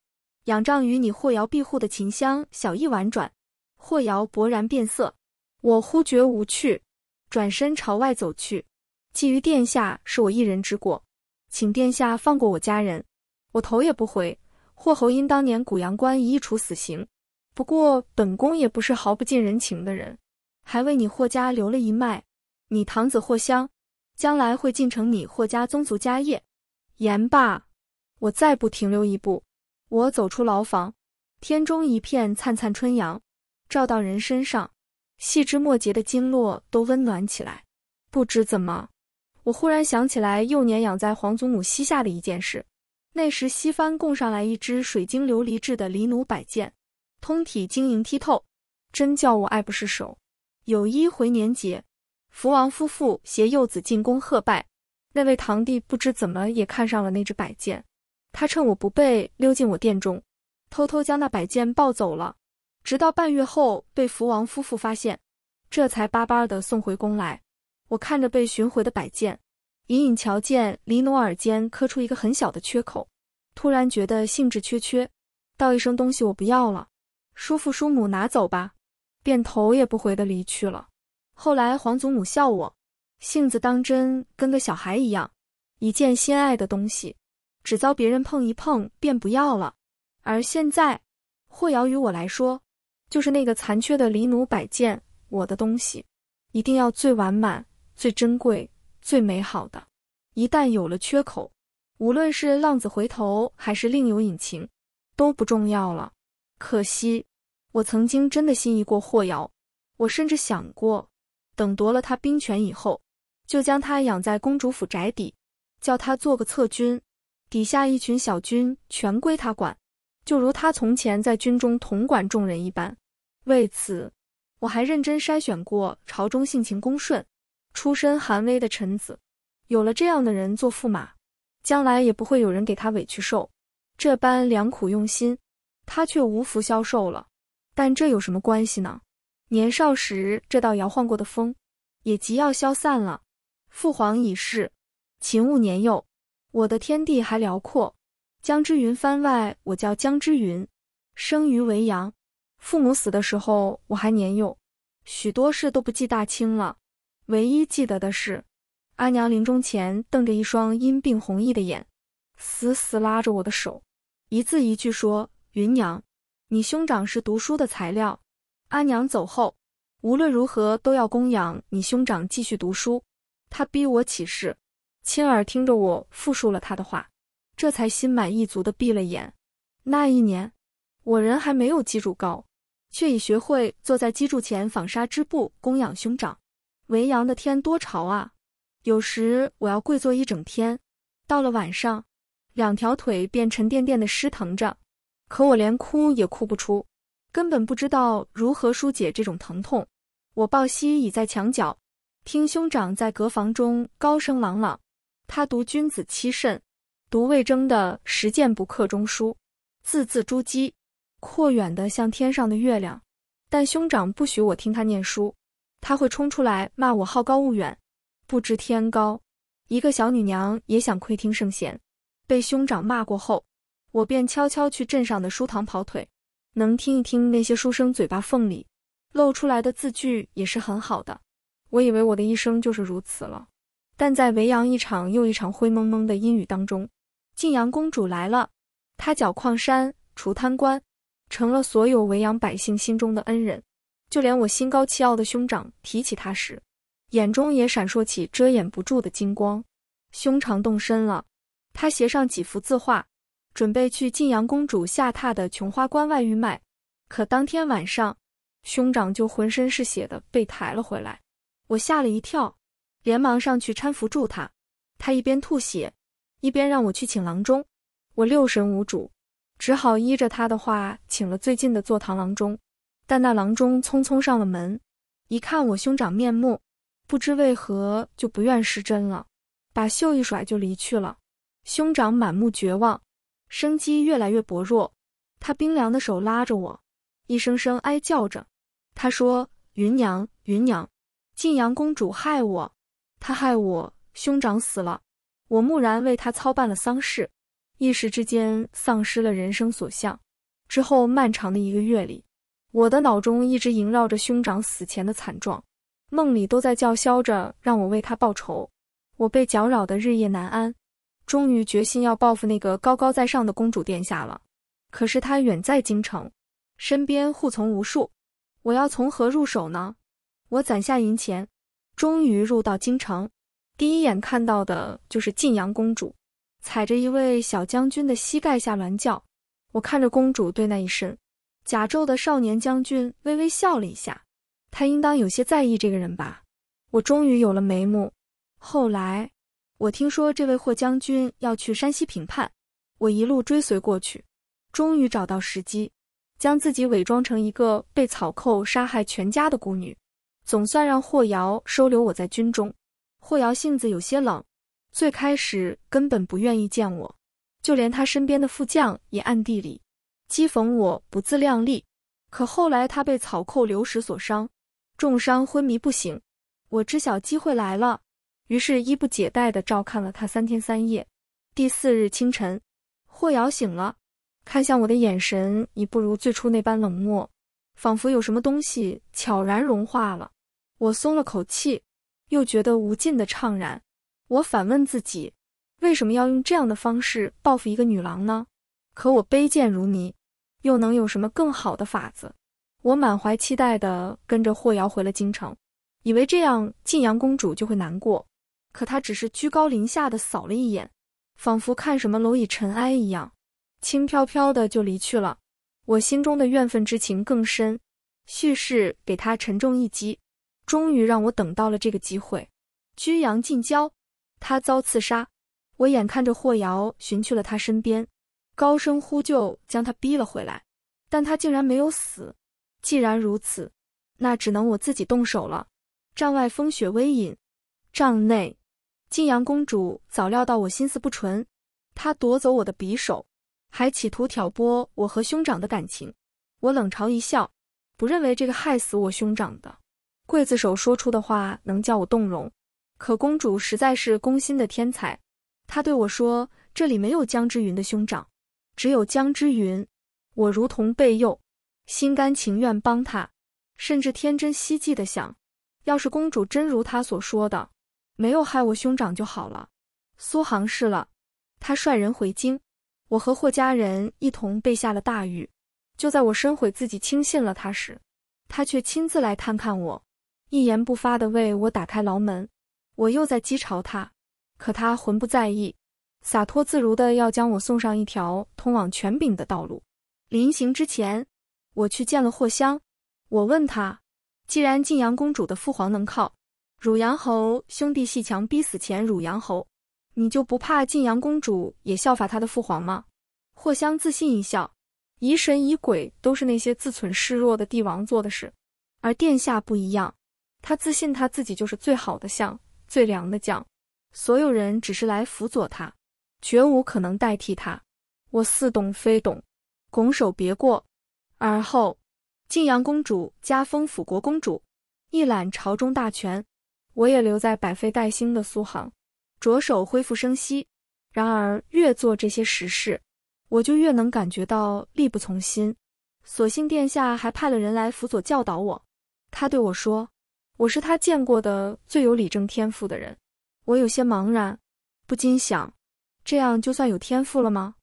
S1: 仰仗于你霍瑶庇护的秦香小意婉转。霍瑶勃然变色，我忽觉无趣，转身朝外走去。觊觎殿下是我一人之过，请殿下放过我家人。我头也不回。霍侯因当年古阳关一役处死刑，不过本宫也不是毫不近人情的人，还为你霍家留了一脉。你堂子霍香将来会继承你霍家宗族家业。言罢，我再不停留一步，我走出牢房。天中一片灿灿春阳，照到人身上，细枝末节的经络都温暖起来。不知怎么，我忽然想起来幼年养在皇祖母膝下的一件事。那时西番供上来一只水晶琉璃制的狸奴摆件，通体晶莹剔透，真叫我爱不释手。有一回年节，福王夫妇携幼子进宫贺拜。那位堂弟不知怎么也看上了那只摆件，他趁我不备溜进我店中，偷偷将那摆件抱走了。直到半月后被福王夫妇发现，这才巴巴的送回宫来。我看着被寻回的摆件，隐隐瞧见梨奴耳间磕出一个很小的缺口，突然觉得兴致缺缺，道一声东西我不要了，叔父叔母拿走吧，便头也不回的离去了。后来皇祖母笑我。性子当真跟个小孩一样，一件心爱的东西，只遭别人碰一碰便不要了。而现在，霍瑶于我来说，就是那个残缺的黎奴摆件。我的东西一定要最完满、最珍贵、最美好的。一旦有了缺口，无论是浪子回头还是另有隐情，都不重要了。可惜，我曾经真的心仪过霍瑶，我甚至想过，等夺了他兵权以后。就将他养在公主府宅底，叫他做个侧军，底下一群小军全归他管，就如他从前在军中统管众人一般。为此，我还认真筛选过朝中性情恭顺、出身寒微的臣子。有了这样的人做驸马，将来也不会有人给他委屈受。这般良苦用心，他却无福消受了。但这有什么关系呢？年少时这道摇晃过的风，也即要消散了。父皇已逝，秦务年幼，我的天地还辽阔。江之云番外，我叫江之云，生于未阳，父母死的时候我还年幼，许多事都不记大清了，唯一记得的是，阿娘临终前瞪着一双因病红翳的眼，死死拉着我的手，一字一句说：“云娘，你兄长是读书的材料，阿娘走后，无论如何都要供养你兄长继续读书。”他逼我起誓，亲耳听着我复述了他的话，这才心满意足的闭了眼。那一年，我人还没有机柱高，却已学会坐在基柱前纺纱织布，供养兄长。维扬的天多潮啊，有时我要跪坐一整天，到了晚上，两条腿便沉甸甸的湿疼着，可我连哭也哭不出，根本不知道如何疏解这种疼痛。我抱膝倚在墙角。听兄长在阁房中高声朗朗，他读《君子七慎》，读魏征的《实践不刻中书，字字珠玑，阔远的像天上的月亮。但兄长不许我听他念书，他会冲出来骂我好高骛远，不知天高。一个小女娘也想窥听圣贤，被兄长骂过后，我便悄悄去镇上的书堂跑腿，能听一听那些书生嘴巴缝里露出来的字句，也是很好的。我以为我的一生就是如此了，但在维扬一场又一场灰蒙蒙的阴雨当中，晋阳公主来了，她剿矿山、除贪官，成了所有维扬百姓心中的恩人。就连我心高气傲的兄长提起她时，眼中也闪烁起遮掩不住的金光。兄长动身了，他携上几幅字画，准备去晋阳公主下榻的琼花关外玉卖。可当天晚上，兄长就浑身是血的被抬了回来。我吓了一跳，连忙上去搀扶住他。他一边吐血，一边让我去请郎中。我六神无主，只好依着他的话，请了最近的坐堂郎中。但那郎中匆匆上了门，一看我兄长面目，不知为何就不愿施针了，把袖一甩就离去了。兄长满目绝望，生机越来越薄弱。他冰凉的手拉着我，一声声哀叫着。他说：“芸娘，芸娘。”晋阳公主害我，她害我兄长死了，我木然为他操办了丧事，一时之间丧失了人生所向。之后漫长的一个月里，我的脑中一直萦绕着兄长死前的惨状，梦里都在叫嚣着让我为他报仇。我被搅扰的日夜难安，终于决心要报复那个高高在上的公主殿下了。可是她远在京城，身边护从无数，我要从何入手呢？我攒下银钱，终于入到京城。第一眼看到的就是晋阳公主，踩着一位小将军的膝盖下乱轿。我看着公主对那一身甲胄的少年将军微微笑了一下，她应当有些在意这个人吧。我终于有了眉目。后来我听说这位霍将军要去山西平叛，我一路追随过去，终于找到时机，将自己伪装成一个被草寇杀害全家的孤女。总算让霍瑶收留我在军中。霍瑶性子有些冷，最开始根本不愿意见我，就连他身边的副将也暗地里讥讽我不自量力。可后来他被草寇流矢所伤，重伤昏迷不醒。我知晓机会来了，于是衣不解带地照看了他三天三夜。第四日清晨，霍瑶醒了，看向我的眼神已不如最初那般冷漠，仿佛有什么东西悄然融化了。我松了口气，又觉得无尽的怅然。我反问自己，为什么要用这样的方式报复一个女郎呢？可我卑贱如泥，又能有什么更好的法子？我满怀期待的跟着霍瑶回了京城，以为这样晋阳公主就会难过。可她只是居高临下的扫了一眼，仿佛看什么蝼蚁尘埃一样，轻飘飘的就离去了。我心中的怨愤之情更深，蓄势给她沉重一击。终于让我等到了这个机会。居阳近郊，他遭刺杀，我眼看着霍瑶寻去了他身边，高声呼救将他逼了回来，但他竟然没有死。既然如此，那只能我自己动手了。帐外风雪微隐，帐内，晋阳公主早料到我心思不纯，她夺走我的匕首，还企图挑拨我和兄长的感情。我冷嘲一笑，不认为这个害死我兄长的。刽子手说出的话能叫我动容，可公主实在是攻心的天才。她对我说：“这里没有江之云的兄长，只有江之云。”我如同被诱，心甘情愿帮他，甚至天真希冀的想：要是公主真如他所说的，没有害我兄长就好了。苏杭是了，他率人回京，我和霍家人一同被下了大狱。就在我深悔自己轻信了他时，他却亲自来看看我。一言不发地为我打开牢门，我又在讥嘲他，可他浑不在意，洒脱自如地要将我送上一条通往权柄的道路。临行之前，我去见了霍香，我问他，既然晋阳公主的父皇能靠汝阳侯兄弟戏强逼死前汝阳侯，你就不怕晋阳公主也效法他的父皇吗？霍香自信一笑，疑神疑鬼都是那些自存示弱的帝王做的事，而殿下不一样。他自信他自己就是最好的相，最良的将，所有人只是来辅佐他，绝无可能代替他。我似懂非懂，拱手别过。而后，晋阳公主加封辅国公主，一揽朝中大权。我也留在百废待兴的苏杭，着手恢复生息。然而，越做这些实事，我就越能感觉到力不从心。所幸殿下还派了人来辅佐教导我。他对我说。我是他见过的最有理政天赋的人，我有些茫然，不禁想：这样就算有天赋了吗？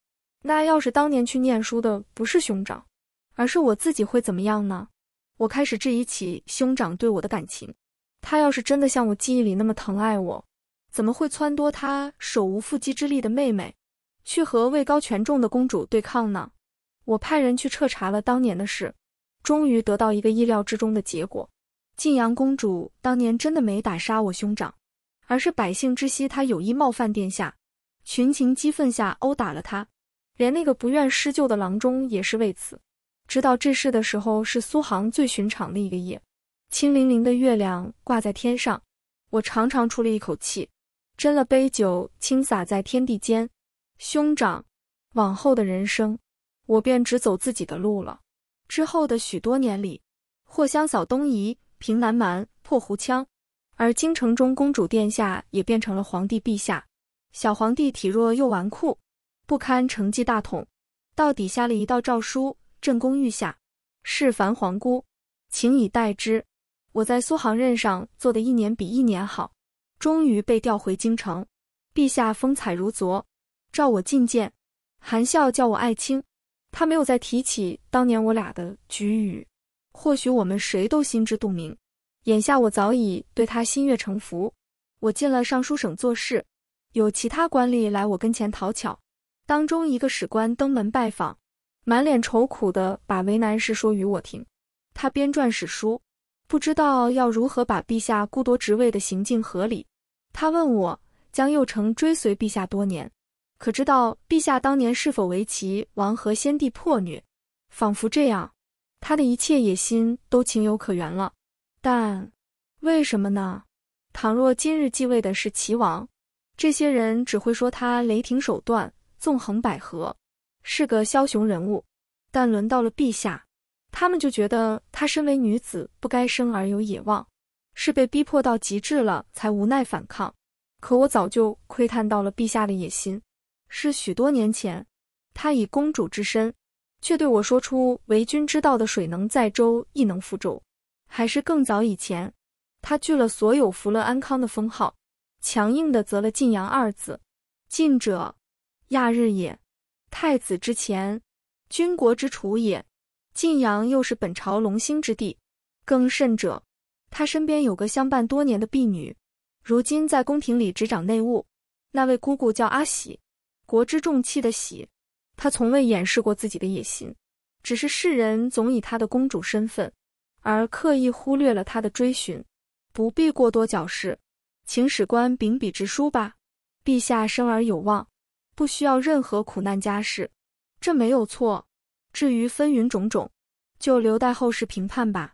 S1: 那要是当年去念书的不是兄长，而是我自己会怎么样呢？我开始质疑起兄长对我的感情。他要是真的像我记忆里那么疼爱我，怎么会撺掇他手无缚鸡之力的妹妹去和位高权重的公主对抗呢？我派人去彻查了当年的事，终于得到一个意料之中的结果。晋阳公主当年真的没打杀我兄长，而是百姓知悉他有意冒犯殿下，群情激愤下殴打了他。连那个不愿施救的郎中也是为此。知道这事的时候，是苏杭最寻常的一个夜，清凌凌的月亮挂在天上，我长长出了一口气，斟了杯酒，倾洒在天地间。兄长，往后的人生，我便只走自己的路了。之后的许多年里，霍香嫂东夷。平南蛮，破胡羌，而京城中公主殿下也变成了皇帝陛下。小皇帝体弱又纨绔，不堪承继大统，到底下了一道诏书，镇宫御下，是凡皇姑，请以待之。我在苏杭任上做的一年比一年好，终于被调回京城。陛下风采如昨，召我觐见，含笑叫我爱卿。他没有再提起当年我俩的局语。或许我们谁都心知肚明，眼下我早已对他心悦诚服。我进了尚书省做事，有其他官吏来我跟前讨巧。当中一个史官登门拜访，满脸愁苦地把为难事说与我听。他编撰史书，不知道要如何把陛下孤夺职位的行径合理。他问我，江右丞追随陛下多年，可知道陛下当年是否为其王和先帝破虐？仿佛这样。他的一切野心都情有可原了，但为什么呢？倘若今日继位的是齐王，这些人只会说他雷霆手段，纵横捭阖，是个枭雄人物；但轮到了陛下，他们就觉得他身为女子，不该生而有野望，是被逼迫到极致了才无奈反抗。可我早就窥探到了陛下的野心，是许多年前，他以公主之身。却对我说出“为君之道”的水能载舟亦能覆舟，还是更早以前，他拒了所有福乐安康的封号，强硬的择了晋阳二字。晋者，亚日也；太子之前，君国之储也。晋阳又是本朝龙兴之地。更甚者，他身边有个相伴多年的婢女，如今在宫廷里执掌内务。那位姑姑叫阿喜，国之重器的喜。他从未掩饰过自己的野心，只是世人总以他的公主身份，而刻意忽略了他的追寻。不必过多矫饰，请史官秉笔直书吧。陛下生而有望，不需要任何苦难家世，这没有错。至于纷纭种种，就留待后世评判吧。